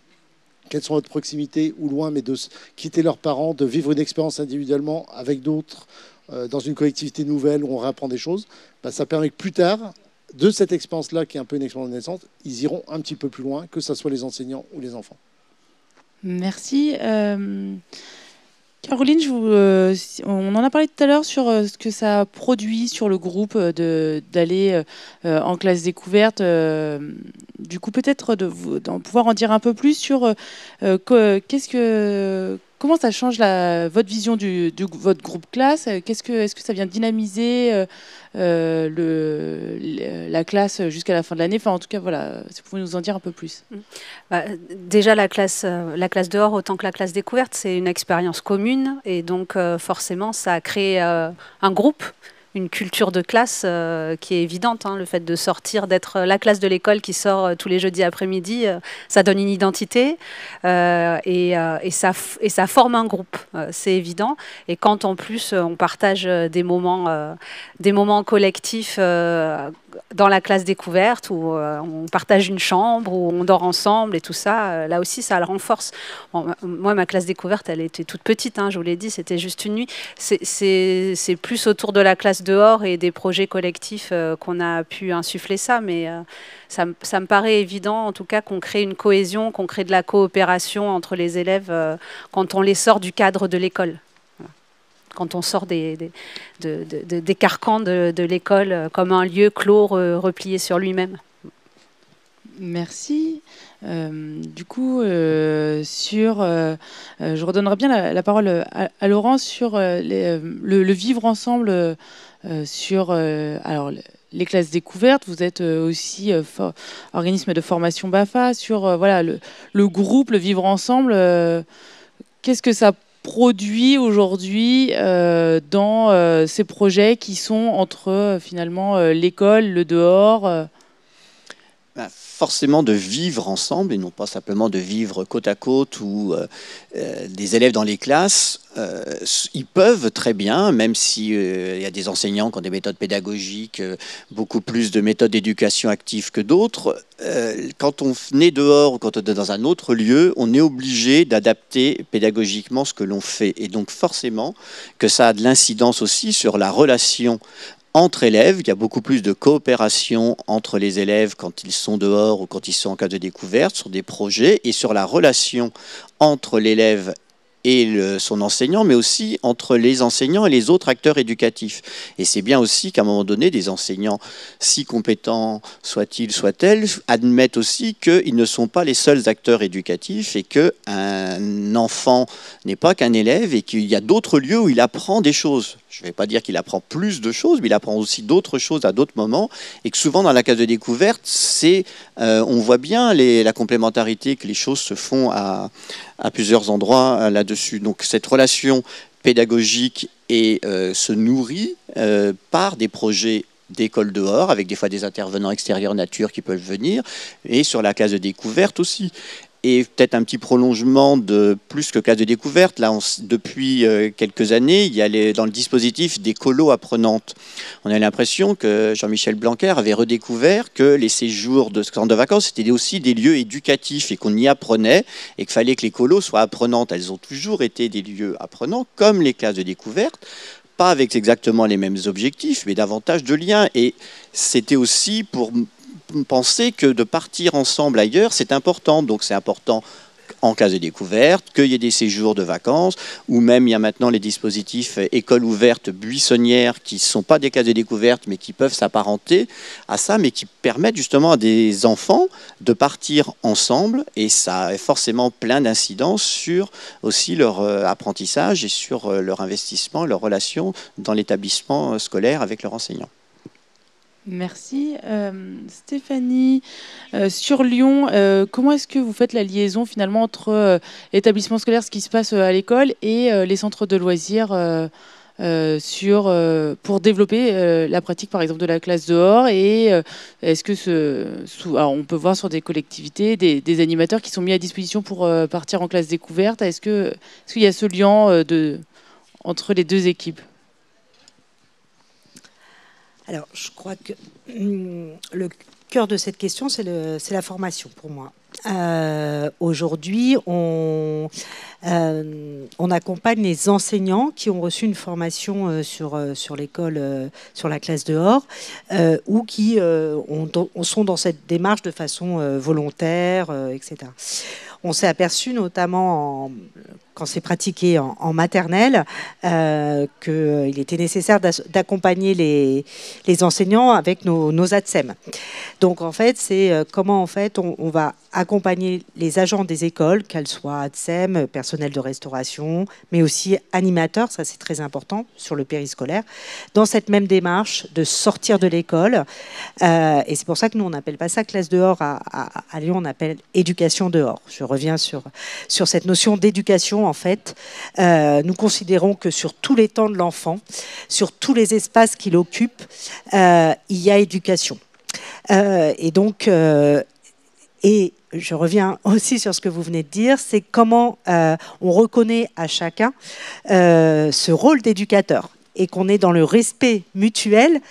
qu'elles sont à de proximité ou loin, mais de quitter leurs parents, de vivre une expérience individuellement avec d'autres euh, dans une collectivité nouvelle où on réapprend des choses, bah, ça permet que plus tard, de cette expérience-là, qui est un peu une expérience de naissance, ils iront un petit peu plus loin, que ce soit les enseignants ou les enfants. Merci. Caroline, je vous, euh, on en a parlé tout à l'heure sur euh, ce que ça produit sur le groupe euh, d'aller en classe découverte. du coup, peut-être d'en pouvoir en dire un peu plus sur qu'est-ce que Comment ça change votre vision du, votre groupe classe Qu'est-ce que, Est-ce que ça vient dynamiser euh, euh, le, la classe jusqu'à la fin de l'année Enfin, en tout cas, voilà, si vous pouvez nous en dire un peu plus. Mm. Bah, déjà, la classe, euh, la classe dehors, autant que la classe découverte, c'est une expérience commune. Et donc, forcément, ça a créé un groupe une culture de classe euh, qui est évidente. Hein. le fait de sortir, d'être la classe de l'école qui sort euh, tous les jeudis après-midi, euh, ça donne une identité et, ça, et ça forme un groupe, c'est évident. Et quand en plus on partage des moments, des moments collectifs dans la classe découverte où euh, on partage une chambre, où on dort ensemble et tout ça, euh, là aussi ça le renforce. moi, ma classe découverte, elle était toute petite, hein, je vous l'ai dit, c'était juste une nuit. C'est plus autour de la classe dehors et des projets collectifs euh, qu'on a pu insuffler ça, mais ça, me paraît évident en tout cas qu'on crée une cohésion, qu'on crée de la coopération entre les élèves quand on les sort du cadre de l'école quand on sort des, des, carcans de, l'école comme un lieu clos replié sur lui-même. Merci. Euh, du coup, euh, sur, euh, je redonnerai bien la, parole à, Laurent sur le, vivre ensemble sur alors, les classes découvertes. Vous êtes aussi organisme de formation BAFA sur voilà, le, le, groupe, le vivre ensemble. Qu'est-ce que ça produit aujourd'hui euh, dans euh, ces projets qui sont entre euh, finalement l'école, le dehors bah, forcément de vivre ensemble et non pas simplement de vivre côte à côte ou euh, euh, des élèves dans les classes, euh, ils peuvent très bien, même s'il si, y a des enseignants qui ont des méthodes pédagogiques, beaucoup plus de méthodes d'éducation active que d'autres, quand on est dehors ou quand on est dans un autre lieu, on est obligé d'adapter pédagogiquement ce que l'on fait. Et donc forcément que ça a de l'incidence aussi sur la relation entre élèves, il y a beaucoup plus de coopération entre les élèves quand ils sont dehors ou quand ils sont en cas de découverte, sur des projets et sur la relation entre l'élève et son enseignant, mais aussi entre les enseignants et les autres acteurs éducatifs. Et c'est bien aussi qu'à un moment donné, des enseignants, si compétents soient-ils, soient-elles, admettent aussi qu'ils ne sont pas les seuls acteurs éducatifs et qu'un enfant n'est pas qu'un élève et qu'il y a d'autres lieux où il apprend des choses je ne vais pas dire qu'il apprend plus de choses, mais il apprend aussi d'autres choses à d'autres moments, et que souvent dans la case de découverte, c'est, euh, on voit bien la complémentarité que les choses se font à, plusieurs endroits euh, là-dessus. Donc cette relation pédagogique euh, se nourrit par des projets d'école dehors, avec des fois des intervenants extérieurs nature qui peuvent venir, et sur la case de découverte aussi et peut-être un petit prolongement de plus que classe de découverte. Là, depuis euh, quelques années, il y a dans le dispositif des colos apprenantes. On a l'impression que Jean-Michel Blanquer avait redécouvert que les séjours de de vacances étaient aussi des lieux éducatifs et qu'on y apprenait et qu'il fallait que les colos soient apprenantes. Elles ont toujours été des lieux apprenants, comme les classes de découverte, pas avec exactement les mêmes objectifs, mais davantage de liens. Et c'était aussi pour penser que de partir ensemble ailleurs, c'est important. Donc c'est important en cas de découverte, qu'il y ait des séjours de vacances, ou même il y a maintenant les dispositifs euh, écoles ouvertes, buissonnières, qui ne sont pas des cas de découverte, mais qui peuvent s'apparenter à ça, mais qui permettent justement à des enfants de partir ensemble, et ça a forcément plein d'incidences sur aussi leur euh, apprentissage et sur euh, leur investissement, leur relation dans l'établissement scolaire avec leur enseignant. Merci. Euh, Stéphanie, euh, sur Lyon, euh, comment est-ce que vous faites la liaison finalement entre l'établissement scolaire, ce qui se passe à l'école, et les centres de loisirs sur, pour développer la pratique par exemple de la classe dehors Et est-ce que ce, on peut voir sur des collectivités des, animateurs qui sont mis à disposition pour partir en classe découverte Est-ce qu'il est y a ce lien entre les deux équipes je crois que hmm, le cœur de cette question, c'est la formation pour moi. Euh, aujourd'hui, euh, on, accompagne les enseignants qui ont reçu une formation euh, sur, l'école, sur la classe dehors, ou qui sont dans cette démarche de façon volontaire, etc. On s'est aperçu notamment en quand c'est pratiqué en, maternelle, euh, qu'il euh, était nécessaire d'accompagner les, enseignants avec nos, adsem. ATSEM. Donc en fait, c'est euh, comment en fait on, va accompagner les agents des écoles, qu'elles soient ATSEM, personnel de restauration, mais aussi animateurs, ça c'est très important sur le périscolaire, dans cette même démarche de sortir de l'école. et c'est pour ça que nous on n'appelle pas ça classe dehors à, Lyon, on appelle éducation dehors. Je reviens sur cette notion d'éducation en fait. Euh, nous considérons que sur tous les temps de l'enfant, sur tous les espaces qu'il occupe, euh, il y a éducation. Euh, et donc, et je reviens aussi sur ce que vous venez de dire, c'est comment on reconnaît à chacun ce rôle d'éducateur et qu'on est dans le respect mutuel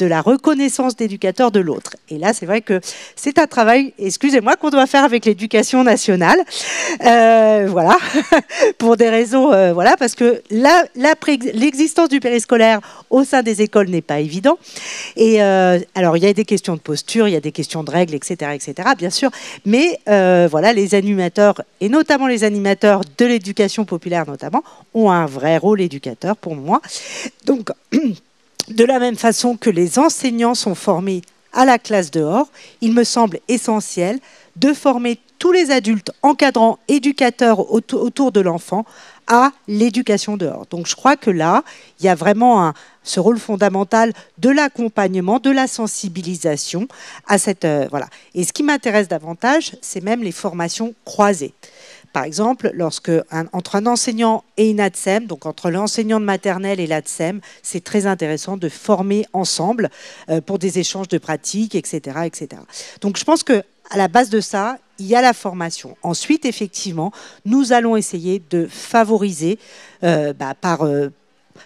de la reconnaissance d'éducateur de l'autre. Et là, c'est vrai que c'est un travail, excusez-moi, qu'on doit faire avec l'éducation nationale. Euh, voilà, pour des raisons, euh, voilà, parce que l'existence du périscolaire au sein des écoles n'est pas évident. Et euh, alors, il y a des questions de posture, il y a des questions de règles, etc., etc., bien sûr. Mais voilà, les animateurs, et notamment les animateurs de l'éducation populaire, notamment, ont un vrai rôle éducateur pour moi. Donc, De la même façon que les enseignants sont formés à la classe dehors, il me semble essentiel de former tous les adultes, encadrants, éducateurs autour de l'enfant à l'éducation dehors. Donc je crois que là, il y a vraiment ce rôle fondamental de l'accompagnement, de la sensibilisation à cette... Euh, voilà. Et ce qui m'intéresse davantage, c'est même les formations croisées. Par exemple, lorsque entre un enseignant et une ADSEM, donc entre l'enseignant de maternelle et l'ADSEM, c'est très intéressant de former ensemble euh, pour des échanges de pratiques, etc., etc. Donc je pense que à la base de ça, il y a la formation. Ensuite, effectivement, nous allons essayer de favoriser euh, bah, par je euh,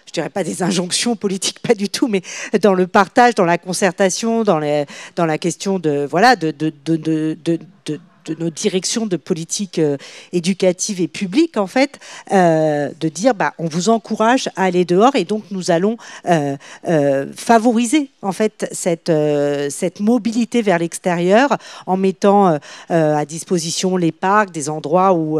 je dirais pas des injonctions politiques, pas du tout, mais dans le partage, dans la concertation, dans, dans la question de voilà de, de de nos directions de politique euh, éducative et publique, en fait, euh, de dire bah, on vous encourage à aller dehors et donc nous allons euh, favoriser en fait cette, cette mobilité vers l'extérieur en mettant à disposition les parcs, des endroits où,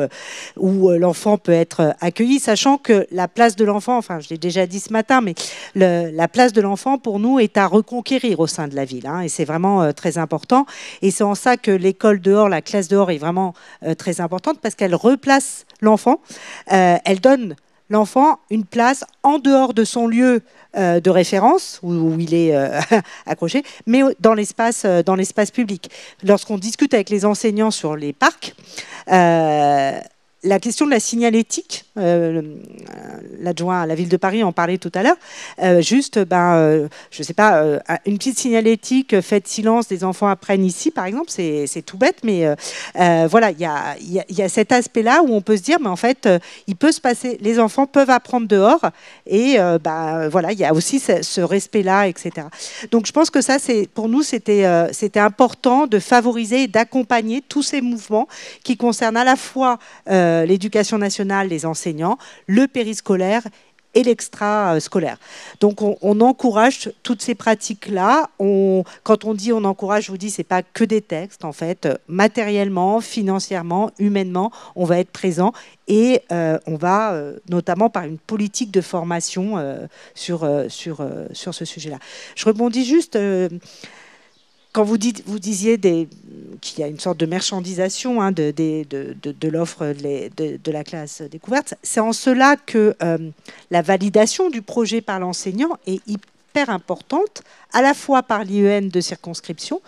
où l'enfant peut être accueilli, sachant que la place de l'enfant, enfin je l'ai déjà dit ce matin, mais la place de l'enfant pour nous est à reconquérir au sein de la ville hein, et c'est vraiment très important et c'est en ça que l'école dehors, la clé dehors est vraiment euh, très importante parce qu'elle replace l'enfant, euh, elle donne l'enfant une place en dehors de son lieu euh, de référence où, il est accroché, mais dans l'espace dans l'espace public. Lorsqu'on discute avec les enseignants sur les parcs, la question de la signalétique, euh, l'adjoint à la ville de Paris en parlait tout à l'heure, euh, juste, ben, euh, je ne sais pas, une petite signalétique, faites silence, les enfants apprennent ici, par exemple, c'est tout bête, mais voilà, il y a, cet aspect-là où on peut se dire, mais en fait, il peut se passer, les enfants peuvent apprendre dehors, et ben, voilà, il y a aussi ce, respect-là, etc. Donc je pense que ça, pour nous, c'était important de favoriser et d'accompagner tous ces mouvements qui concernent à la fois... Euh, l'éducation nationale, les enseignants, le périscolaire et l'extra-scolaire. Donc on, encourage toutes ces pratiques-là. quand on dit on encourage, je vous dis, c'est pas que des textes, en fait. Matériellement, financièrement, humainement, on va être présent et euh, on va, euh, notamment par une politique de formation sur, sur, sur ce sujet-là. Je rebondis juste quand vous, vous disiez qu'il y a une sorte de marchandisation hein, de, de, l'offre de, la classe découverte, c'est en cela que euh, la validation du projet par l'enseignant est importante, à la fois par l'IEN de circonscription,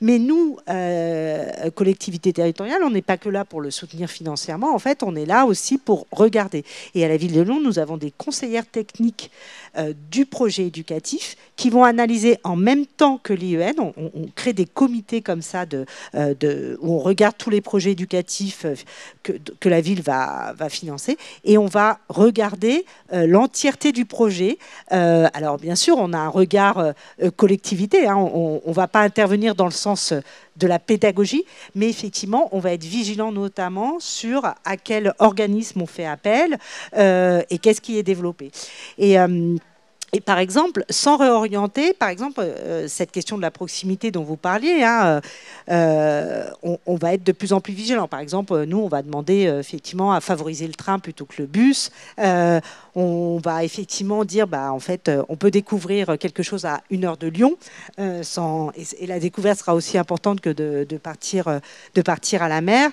mais nous, euh, collectivités territoriales, on n'est pas que là pour le soutenir financièrement, en fait, on est là aussi pour regarder. Et à la ville de Lyon, nous avons des conseillères techniques euh, du projet éducatif qui vont analyser en même temps que l'IEN, on, on, crée des comités comme ça euh, de, où on regarde tous les projets éducatifs euh, que, la ville va, va, financer, et on va regarder l'entièreté du projet. alors bien sûr, on un regard euh, euh, collectivité, hein. on ne va pas intervenir dans le sens euh, de la pédagogie, mais effectivement, on va être vigilant notamment sur à quel organisme on fait appel et qu'est-ce qui est développé. Et. Et par exemple, sans réorienter, par exemple, euh, cette question de la proximité dont vous parliez, hein, euh, euh, on, va être de plus en plus vigilant. Par exemple, nous, on va demander effectivement à favoriser le train plutôt que le bus. on va effectivement dire, bah, en fait, on peut découvrir quelque chose à une heure de Lyon. sans, et, la découverte sera aussi importante que de, de partir, de partir à la mer.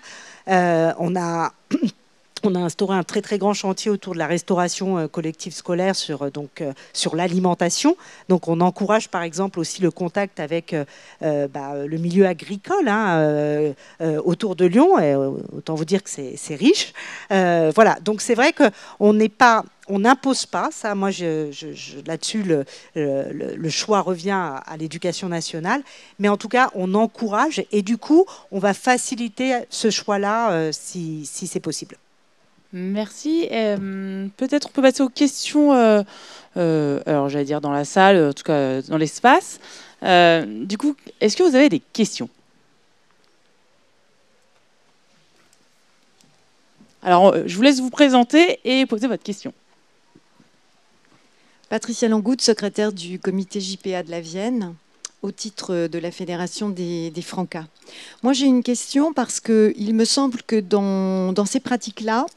on a on a instauré un très très grand chantier autour de la restauration euh, collective scolaire sur, euh, donc, euh, sur l'alimentation. Donc on encourage par exemple aussi le contact avec bah, le milieu agricole hein, autour de Lyon. Et, autant vous dire que c'est riche. voilà, donc c'est vrai qu'on on n'impose pas, ça, moi, je, là-dessus, le, choix revient à, l'éducation nationale, mais en tout cas, on encourage et du coup, on va faciliter ce choix-là si c'est possible. Merci. Peut-être on peut passer aux questions, euh, euh, alors j'allais dire dans la salle, en tout cas euh, dans l'espace. du coup, est-ce que vous avez des questions Alors, je vous laisse vous présenter et poser votre question. Patricia Langout, secrétaire du comité JPA de la Vienne au titre de la Fédération des, des Francas. Moi, j'ai une question parce qu'il me semble que dans ces pratiques-là,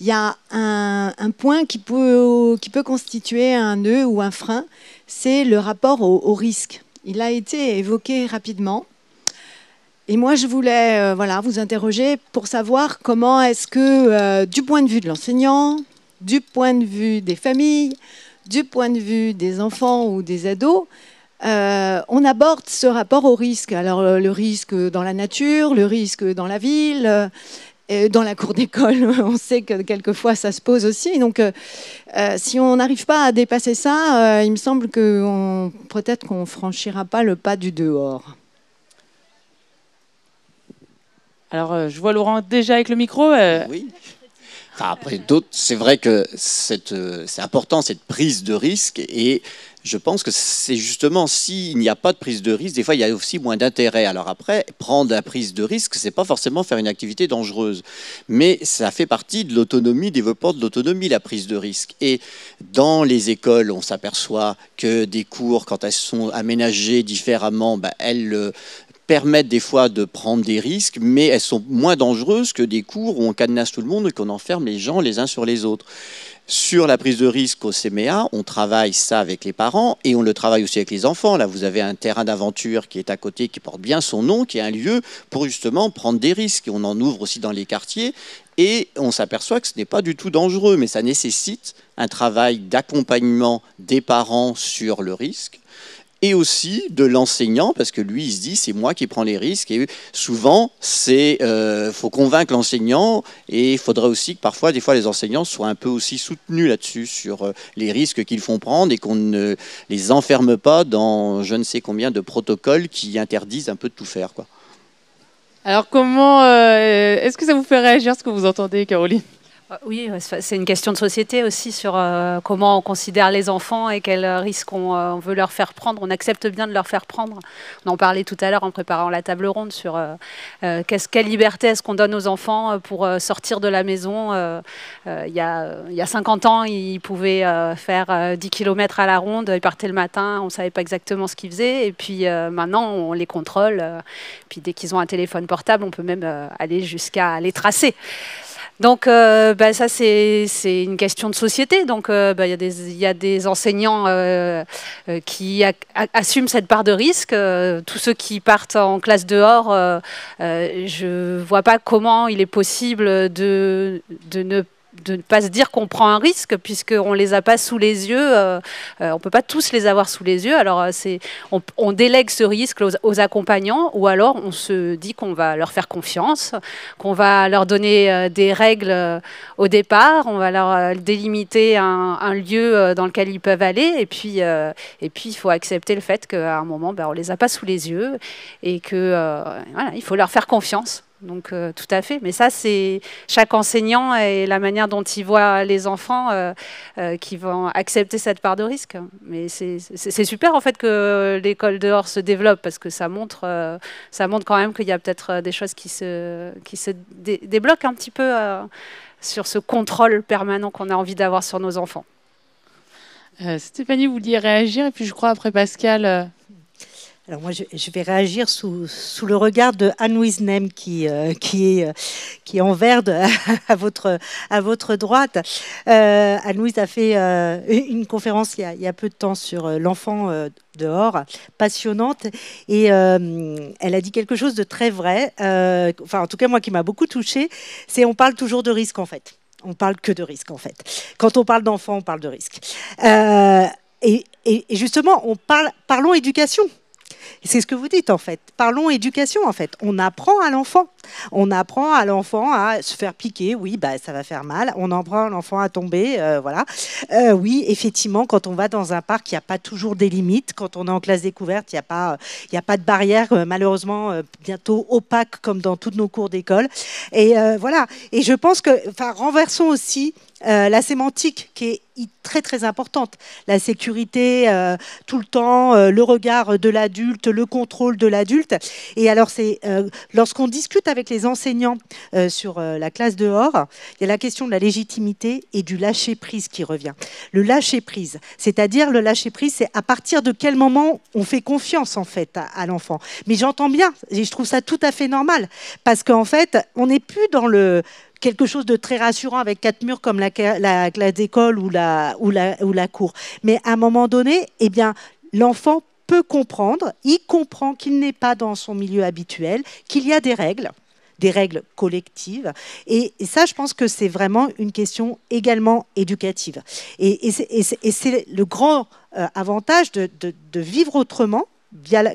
il y a un, point qui peut, qui peut constituer un nœud ou un frein, c'est le rapport au, risque. Il a été évoqué rapidement. Et moi, je voulais euh, voilà, vous interroger pour savoir comment est-ce que, euh, du point de vue de l'enseignant, du point de vue des familles, du point de vue des enfants ou des ados, euh, on aborde ce rapport au risque. Alors le risque dans la nature, le risque dans la ville, dans la cour d'école, on sait que quelquefois ça se pose aussi. Donc, euh, euh, si on n'arrive pas à dépasser ça, euh, il me semble que peut-être qu'on franchira pas le pas du dehors. Alors, je vois Laurent déjà avec le micro. Oui. après d'autres, c'est vrai que c'est important cette prise de risque et je pense que c'est justement s'il n'y a pas de prise de risque, des fois il y a aussi moins d'intérêt. Alors après, prendre la prise de risque, c'est pas forcément faire une activité dangereuse, mais ça fait partie de l'autonomie, développement de l'autonomie, la prise de risque. Et dans les écoles, on s'aperçoit que des cours, quand elles sont aménagées différemment, bah, elles euh, permettent des fois de prendre des risques, mais elles sont moins dangereuses que des cours où on cadenasse tout le monde et qu'on enferme les gens les uns sur les autres. Sur la prise de risque au CMEA, on travaille ça avec les parents et on le travaille aussi avec les enfants. Là, vous avez un terrain d'aventure qui est à côté, qui porte bien son nom, qui est un lieu pour justement prendre des risques. on en ouvre aussi dans les quartiers et on s'aperçoit que ce n'est pas du tout dangereux, mais ça nécessite un travail d'accompagnement des parents sur le risque et aussi de l'enseignant, parce que lui, il se dit, c'est moi qui prends les risques. Et souvent, c'est euh, faut convaincre l'enseignant, et il faudrait aussi que parfois, des fois, les enseignants soient un peu aussi soutenus là-dessus, sur euh, les risques qu'ils font prendre, et qu'on ne les enferme pas dans je ne sais combien de protocoles qui interdisent un peu de tout faire. Quoi. Alors comment, euh, est-ce que ça vous fait réagir ce que vous entendez, Caroline ah oui, c'est une question de société aussi sur euh, comment on considère les enfants et quels euh, risques euh, on, veut leur faire prendre. On accepte bien de leur faire prendre. On en parlait tout à l'heure en préparant la table ronde sur quelle liberté est-ce qu'on donne aux enfants pour sortir de la maison. Il y, a, il, y a, 50 ans, ils pouvaient faire 10 km à la ronde, ils partaient le matin, on ne savait pas exactement ce qu'ils faisaient. Et puis maintenant, on les contrôle. puis dès qu'ils ont un téléphone portable, on peut même aller jusqu'à les tracer. Donc euh, bah, ça, c'est une question de société. Donc euh, bah, il y, a des enseignants euh, qui assument cette part de risque. tous ceux qui partent en classe dehors, je ne vois pas comment il est possible de, de ne pas de ne pas se dire qu'on prend un risque puisqu'on ne les a pas sous les yeux. Euh, euh, on ne peut pas tous les avoir sous les yeux. Alors, euh, c'est, on, délègue ce risque aux, accompagnants ou alors on se dit qu'on va leur faire confiance, qu'on va leur donner des règles au départ, on va leur délimiter un, lieu dans lequel ils peuvent aller. Et puis, et il faut accepter le fait qu'à un moment, ben, on ne les a pas sous les yeux et que voilà, il faut leur faire confiance. Donc euh, tout à fait, mais ça c'est chaque enseignant et la manière dont il voit les enfants euh, euh, qui vont accepter cette part de risque. Mais c'est super en fait que l'école dehors se développe parce que ça montre, ça montre quand même qu'il y a peut-être des choses qui se, qui se débloquent un petit peu sur ce contrôle permanent qu'on a envie d'avoir sur nos enfants. Stéphanie, vous vouliez réagir et puis je crois après Pascal. Alors moi, je, vais réagir sous, le regard de Anne Wisnem qui, euh, euh, qui, est, en vert à, votre, à votre droite. Euh, Anne-Louise a fait une conférence il y, a, peu de temps sur l'enfant dehors, passionnante, et elle a dit quelque chose de très vrai, enfin en tout cas moi qui m'a beaucoup touchée, c'est on parle toujours de risque en fait. On parle que de risque en fait. Quand on parle d'enfant, on parle de risque. Et, justement, on parlons éducation. C'est ce que vous dites en fait. Parlons éducation en fait. On apprend à l'enfant. On apprend à l'enfant à se faire piquer. Oui, bah, ça va faire mal. On apprend à l'enfant à tomber. Euh, voilà. Euh, oui, effectivement, quand on va dans un parc, il n'y a pas toujours des limites. Quand on est en classe découverte, il n'y a, pas, a pas de barrière, euh, malheureusement, bientôt opaque comme dans toutes nos cours d'école. Et voilà. Et je pense que, enfin, renversons aussi euh, la sémantique qui est très très importante, la sécurité euh, tout le temps, euh, le regard de l'adulte, le contrôle de l'adulte. Et alors c'est lorsqu'on discute avec les enseignants sur la classe dehors, il y a la question de la légitimité et du lâcher prise qui revient. Le lâcher prise, c'est-à-dire le lâcher prise, c'est à partir de quel moment on fait confiance en fait à, l'enfant. Mais j'entends bien et je trouve ça tout à fait normal parce qu'en fait on n'est plus dans le quelque chose de très rassurant avec quatre murs comme la, la classe d'école ou la, ou, la, ou la cour. Mais à un moment donné, eh bien, l'enfant peut comprendre, il comprend qu'il n'est pas dans son milieu habituel, qu'il y a des règles des règles collectives. Et, ça, je pense que c'est vraiment une question également éducative. Et, et c'est le grand euh, avantage de, de, vivre autrement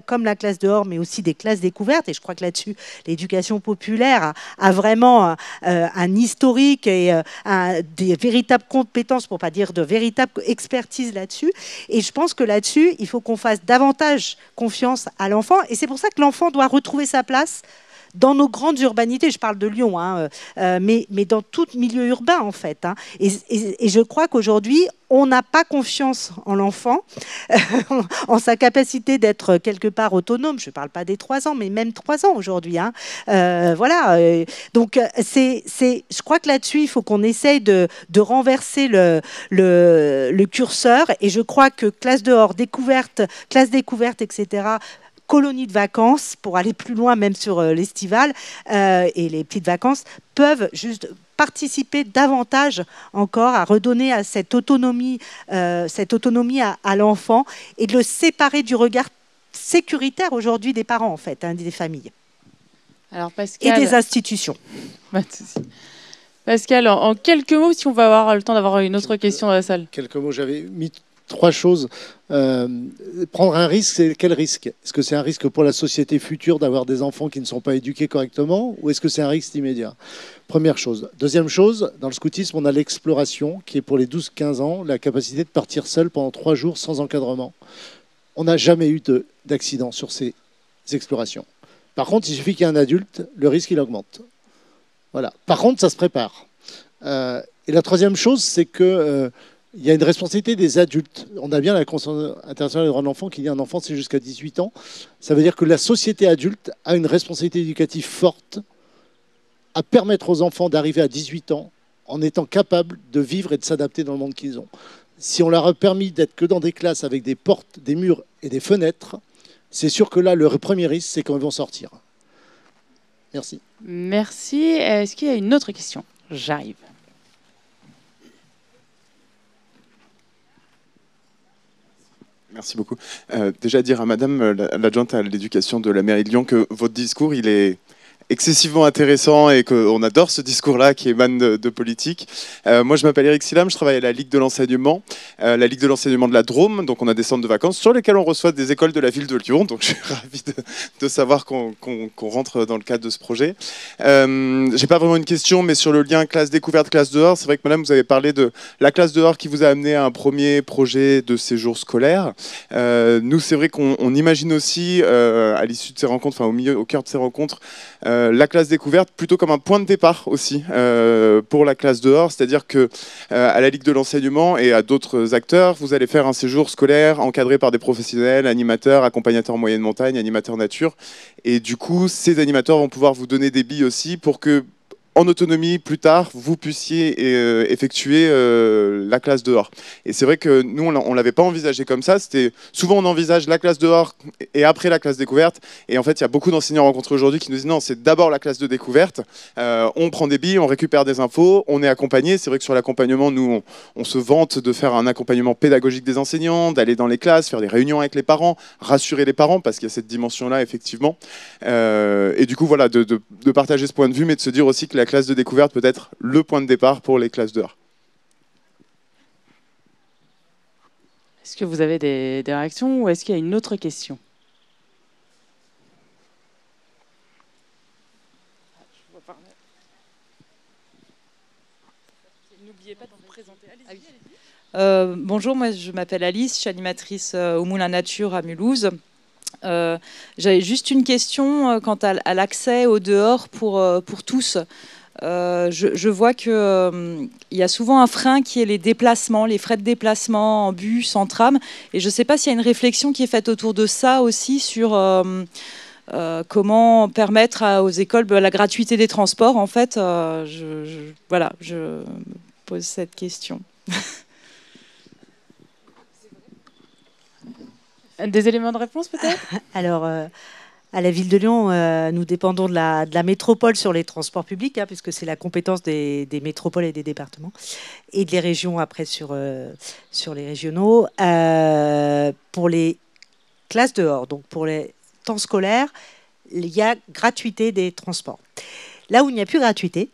comme la classe dehors, mais aussi des classes découvertes. Et je crois que là-dessus, l'éducation populaire a, vraiment euh, un historique et euh, des véritables compétences, pour pas dire de véritables expertises là-dessus. Et je pense que là-dessus, il faut qu'on fasse davantage confiance à l'enfant. Et c'est pour ça que l'enfant doit retrouver sa place dans nos grandes urbanités, je parle de Lyon, hein, euh, euh, mais, mais, dans tout milieu urbain en fait. Hein. et, je crois qu'aujourd'hui, on n'a pas confiance en l'enfant, en sa capacité d'être quelque part autonome. Je ne parle pas des trois ans, mais même trois ans aujourd'hui. Hein. Euh, voilà. Donc, c'est, c'est, je crois que là-dessus, il faut qu'on essaye de, renverser le, le, le, curseur. Et je crois que classe dehors, découverte, classe découverte, etc., colonies de vacances, pour aller plus loin même sur euh, l'estival euh, et les petites vacances, peuvent juste participer davantage encore à redonner à cette autonomie, euh, cette autonomie à, l'enfant et de le séparer du regard sécuritaire aujourd'hui des parents en fait, hein, des familles. Et des institutions. Pascal, en, en quelques mots, si on va avoir le temps d'avoir une autre question dans la salle. Quelques mots, j'avais mis trois choses. Euh, prendre un risque, c'est quel risque Est-ce que c'est un risque pour la société future d'avoir des enfants qui ne sont pas éduqués correctement ou est-ce que c'est un risque immédiat Première chose. Deuxième chose, dans le scoutisme, on a l'exploration qui est pour les 12-15 ans la capacité de partir seul pendant trois jours sans encadrement. On n'a jamais eu d'accident sur ces explorations. Par contre, il suffit qu'il y ait un adulte, le risque il augmente. Voilà. Par contre, ça se prépare. Euh, et la troisième chose, c'est que euh, il y a une responsabilité des adultes. On a bien la Convention internationale des droits de l'enfant qui dit un enfant, c'est jusqu'à 18 ans. Ça veut dire que la société adulte a une responsabilité éducative forte à permettre aux enfants d'arriver à 18 ans en étant capables de vivre et de s'adapter dans le monde qu'ils ont. Si on leur a permis d'être que dans des classes avec des portes, des murs et des fenêtres, c'est sûr que là, le premier risque, c'est quand ils vont sortir. Merci. Merci. Est-ce qu'il y a une autre question J'arrive. Merci beaucoup. Euh, déjà dire à Madame euh, l'adjointe à l'éducation de la mairie de Lyon que votre discours, il est, excessivement intéressant et qu'on adore ce discours-là qui émane de, politique. Euh, moi, je m'appelle Eric Silam, je travaille à la Ligue de l'enseignement, euh, la Ligue de l'enseignement de la Drôme. Donc, on a des centres de vacances sur lesquels on reçoit des écoles de la ville de Lyon. Donc, je suis ravi de, savoir qu'on rentre dans le cadre de ce projet. Euh, J'ai pas vraiment une question, mais sur le lien classe découverte, classe dehors, c'est vrai que madame, vous avez parlé de la classe dehors qui vous a amené à un premier projet de séjour scolaire. Euh, nous, c'est vrai qu'on imagine aussi, à l'issue de ces rencontres, enfin, au milieu, au cœur de ces rencontres, euh, la classe découverte plutôt comme un point de départ aussi euh, pour la classe dehors, c'est-à-dire que euh, à la Ligue de l'enseignement et à d'autres acteurs, vous allez faire un séjour scolaire encadré par des professionnels, animateurs, accompagnateurs moyenne montagne, animateurs nature, et du coup, ces animateurs vont pouvoir vous donner des billes aussi pour que en autonomie plus tard, vous puissiez euh, effectuer euh, la classe dehors. Et c'est vrai que nous, on l'avait pas envisagé comme ça. C'était souvent on envisage la classe dehors et après la classe découverte. Et en fait, il y a beaucoup d'enseignants rencontrés aujourd'hui qui nous disent non, c'est d'abord la classe de découverte. Euh, on prend des billes, on récupère des infos, on est accompagné. C'est vrai que sur l'accompagnement, nous, on, se vante de faire un accompagnement pédagogique des enseignants, d'aller dans les classes, faire des réunions avec les parents, rassurer les parents parce qu'il y a cette dimension-là effectivement. et du coup, voilà, de, de partager ce point de vue, mais de se dire aussi que la classe de découverte peut être le point de départ pour les classes dehors. Est-ce que vous avez des, réactions ou est-ce qu'il y a une autre question euh, bonjour, moi je m'appelle Alice, je suis animatrice euh, au Moulin Nature à Mulhouse. Euh, j'avais juste une question euh, quant à, l'accès au dehors pour, euh, pour tous. je, vois qu'il il y a souvent un frein qui est les déplacements, les frais de déplacement en bus, en tram. Et je ne sais pas s'il y a une réflexion qui est faite autour de ça aussi sur comment permettre aux écoles bah, la gratuité des transports. En fait, je, voilà, je pose cette question. Des éléments de réponse peut-être Alors, euh, à la ville de Lyon, euh, nous dépendons de la, métropole sur les transports publics, hein, puisque c'est la compétence des, métropoles et des départements, et des régions après sur, euh, sur les régionaux. pour les classes dehors, donc pour les temps scolaires, il y a gratuité des transports. Là où il n'y a plus gratuité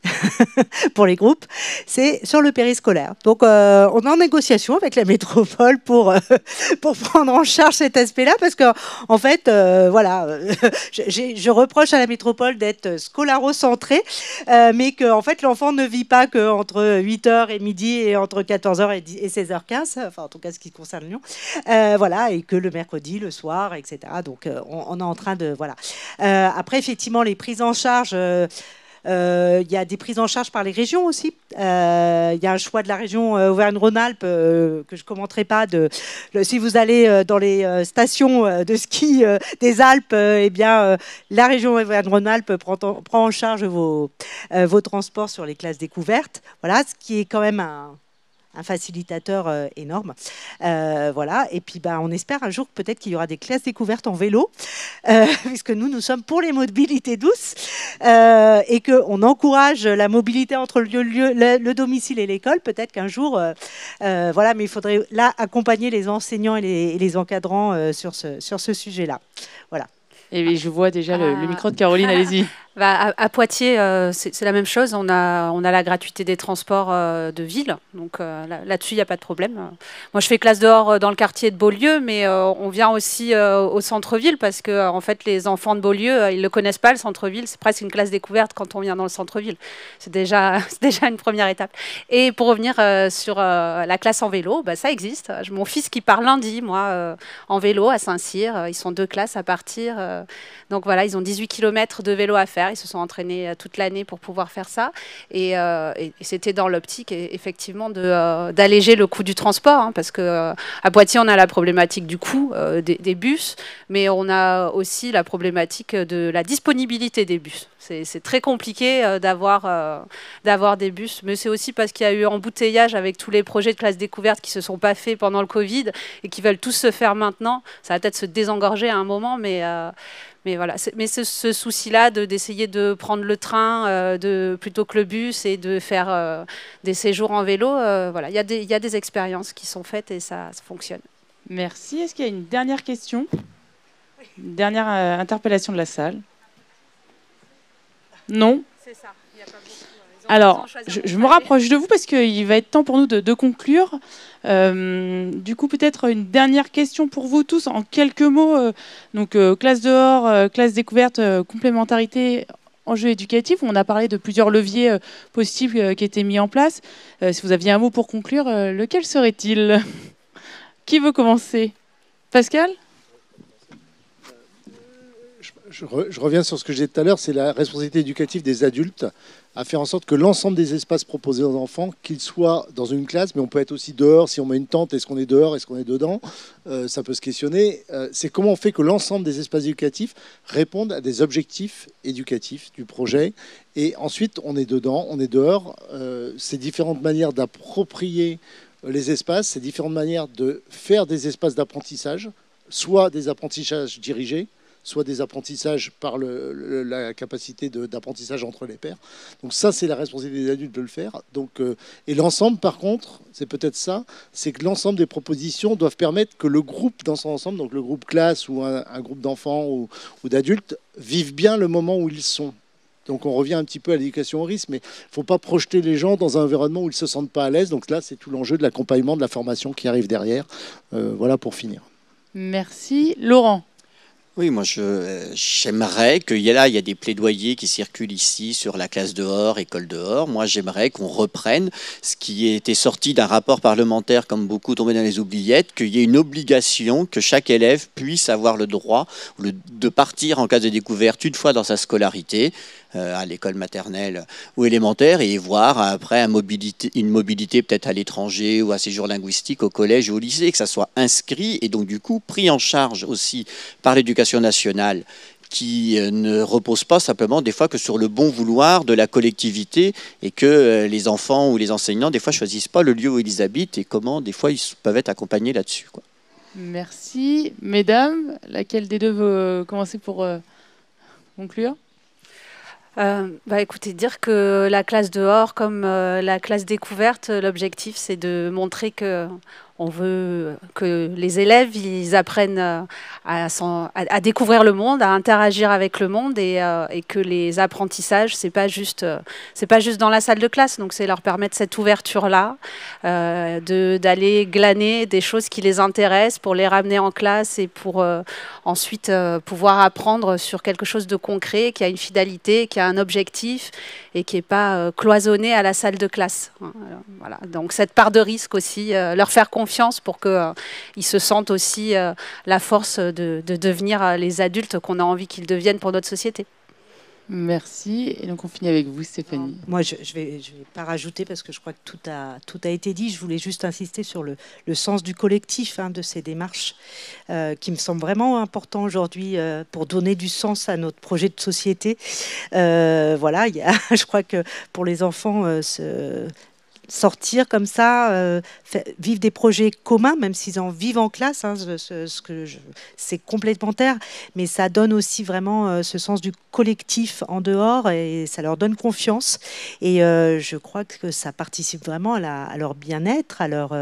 pour les groupes, c'est sur le périscolaire. Donc euh, on est en négociation avec la métropole pour, euh, pour prendre en charge cet aspect-là parce que en fait, euh, voilà, je, reproche à la métropole d'être scolarocentrée, mais que en fait l'enfant ne vit pas qu'entre 8h et midi et entre 14h et 16h15, enfin en tout cas ce qui concerne Lyon, voilà, et que le mercredi, le soir, etc. Donc on, on est en train de voilà. après effectivement les prises en charge euh, il y a des prises en charge par les régions aussi. Euh, il y a un choix de la région euh, Auvergne-Rhône-Alpes que je commenterai pas. De, si vous allez dans les stations de ski des Alpes, eh bien, la région Auvergne-Rhône-Alpes prend, prend, en charge vos, vos transports sur les classes découvertes. Voilà, ce qui est quand même un un facilitateur euh, énorme. Euh, voilà. Et puis, bah, on espère un jour peut-être qu'il y aura des classes découvertes en vélo, euh, puisque nous, nous sommes pour les mobilités douces et qu'on encourage la mobilité entre le, domicile et l'école. Peut-être qu'un jour, voilà, mais il faudrait là accompagner les enseignants et les, encadrants sur ce, sur ce sujet-là. Voilà. Et eh je vois déjà le ah. micro de Caroline, allez-y. Bah, à, Poitiers, euh, c'est la même chose. On a, on a la gratuité des transports euh, de ville. Donc euh, là-dessus, il n'y a pas de problème. Moi, je fais classe dehors dans le quartier de Beaulieu, mais on vient aussi au centre-ville parce que, en fait, les enfants de Beaulieu, ils ne le connaissent pas, le centre-ville. C'est presque une classe découverte quand on vient dans le centre-ville. C'est déjà, déjà une première étape. Et pour revenir sur la classe en vélo, bah, ça existe. Mon fils qui part lundi, moi, en vélo à Saint-Cyr. Ils sont deux classes à partir. donc voilà, ils ont 18 km de vélo à faire ils se sont entraînés euh, toute l'année pour pouvoir faire ça. Et, euh, c'était dans l'optique, e-, effectivement, euh, d'alléger le coût du transport, hein, parce que à Poitiers, on a la problématique du coût des, des, bus, mais on a aussi la problématique de la disponibilité des bus. C'est très compliqué d'avoir d'avoir des bus, mais c'est aussi parce qu'il y a eu embouteillage avec tous les projets de classe découverte qui se sont pas faits pendant le Covid et qui veulent tous se faire maintenant. Ça va peut-être se désengorger à un moment, mais mais voilà, mais ce, souci-là d'essayer de prendre le train euh, plutôt que le bus et de faire euh, des séjours en vélo, euh, voilà, il y, a des, expériences qui sont faites et ça, ça fonctionne. Merci. Est-ce qu'il y a une dernière question Une dernière interpellation de la salle Non C'est ça. Alors, je, me rapproche de vous parce qu'il va être temps pour nous de, conclure. Euh, du coup, peut-être une dernière question pour vous tous en quelques mots. Euh, donc, euh, classe dehors, classe découverte, complémentarité, enjeu éducatif. On a parlé de plusieurs leviers possibles qui étaient mis en place. si vous aviez un mot pour conclure, lequel serait-il Qui veut commencer Pascal je, reviens sur ce que j'ai dit tout à l'heure, c'est la responsabilité éducative des adultes à faire en sorte que l'ensemble des espaces proposés aux enfants, qu'ils soient dans une classe, mais on peut être aussi dehors, si on met une tente, est-ce qu'on est dehors, est-ce qu'on est dedans, euh, ça peut se questionner, euh, c'est comment on fait que l'ensemble des espaces éducatifs répondent à des objectifs éducatifs du projet, et ensuite on est dedans, on est dehors, euh, C'est ces différentes manières d'approprier les espaces, ces différentes manières de faire des espaces d'apprentissage, soit des apprentissages dirigés, soit des apprentissages par la capacité d'apprentissage entre les pères. Donc ça, c'est la responsabilité des adultes de le faire. Donc, euh, et l'ensemble, par contre, c'est peut-être ça, c'est que l'ensemble des propositions doivent permettre que le groupe dans son ensemble, donc le groupe classe ou un, groupe d'enfants ou, d'adultes, vivent bien le moment où ils sont. Donc on revient un petit peu à l'éducation au risque, mais il ne faut pas projeter les gens dans un environnement où ils ne se sentent pas à l'aise. Donc là, c'est tout l'enjeu de l'accompagnement, de la formation qui arrive derrière. Euh, voilà pour finir. Merci. Laurent oui, moi euh, j'aimerais qu'il y ait là, il y a des plaidoyers qui circulent ici sur la classe dehors, école dehors. Moi j'aimerais qu'on reprenne ce qui était sorti d'un rapport parlementaire comme beaucoup tombé dans les oubliettes, qu'il y ait une obligation que chaque élève puisse avoir le droit de partir en cas de découverte une fois dans sa scolarité euh, à l'école maternelle ou élémentaire et voir après une mobilité peut-être à l'étranger ou à séjour linguistique au collège ou au lycée, que ça soit inscrit et donc du coup pris en charge aussi par l'éducation nationale qui euh, ne repose pas simplement des fois que sur le bon vouloir de la collectivité et que euh, les enfants ou les enseignants des fois choisissent pas le lieu où ils habitent et comment des fois ils peuvent être accompagnés là-dessus. Merci. Mesdames, laquelle des deux veut euh, commencer pour conclure bah écoutez, dire que la classe dehors comme la classe découverte, l'objectif c'est de montrer que on veut que les élèves ils apprennent euh, à, découvrir le monde, à interagir avec le monde et, euh, que les apprentissages c'est pas euh, pas juste dans la salle de classe donc c'est leur permettre cette ouverture là de d'aller glaner des choses qui les intéressent pour les ramener en classe et pour ensuite pouvoir apprendre sur quelque chose de concret qui a une fidélité, qui a un objectif et qui n'est pas cloisonné à la salle de classe. Hein, donc cette part de risque aussi, leur faire confiance confiance pour qu'ils euh, se sentent aussi euh, la force de, devenir euh, les adultes qu'on a envie qu'ils deviennent pour notre société. Merci. Et donc on finit avec vous, Stéphanie. moi, je ne vais, je vais, pas rajouter parce que je crois que tout a, tout a été dit. Je voulais juste insister sur le, le sens du collectif hein, de ces démarches qui me semble vraiment important aujourd'hui pour donner du sens à notre projet de société. voilà, je crois que pour les enfants, ce, sortir comme ça, euh, vivre des projets communs, même s'ils en vivent en classe, hein, ce, ce, que c'est complémentaire, mais ça donne aussi vraiment euh, ce sens du collectif en dehors et ça leur donne confiance. Et euh, je crois que ça participe vraiment à, leur bien-être, à leur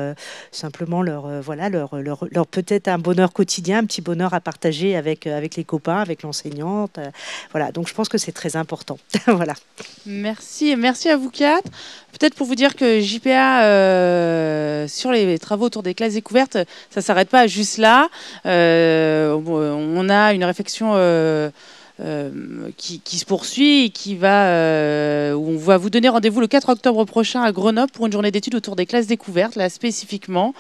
simplement leur voilà leur, leur, leur peut-être un bonheur quotidien, un petit bonheur à partager avec avec les copains, avec l'enseignante, voilà. Donc je pense que c'est très important, voilà. Merci, merci à vous quatre. Peut-être pour vous dire que JPA euh, sur les travaux autour des classes découvertes, ça ne s'arrête pas juste là. Euh, on a une réflexion euh, qui, se poursuit et qui va, on va vous donner rendez-vous le 4 octobre prochain à Grenoble pour une journée d'études autour des classes découvertes, là spécifiquement.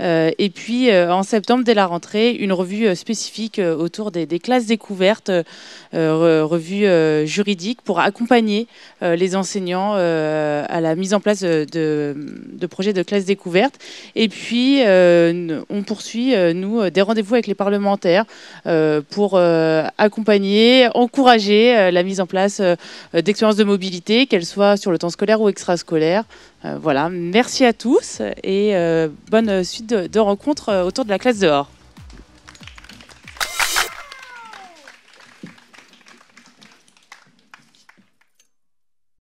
Euh, et puis euh, en septembre, dès la rentrée, une revue euh, spécifique autour des, classes découvertes, revue juridique pour accompagner les enseignants à la mise en place de, de projets de classes découvertes. Et puis, on poursuit, nous, des rendez-vous avec les parlementaires pour accompagner, encourager la mise en place d'expériences de mobilité, qu'elles soient sur le temps scolaire ou extrascolaire. Euh, voilà, merci à tous et euh, bonne suite de, rencontres euh, autour de la classe dehors.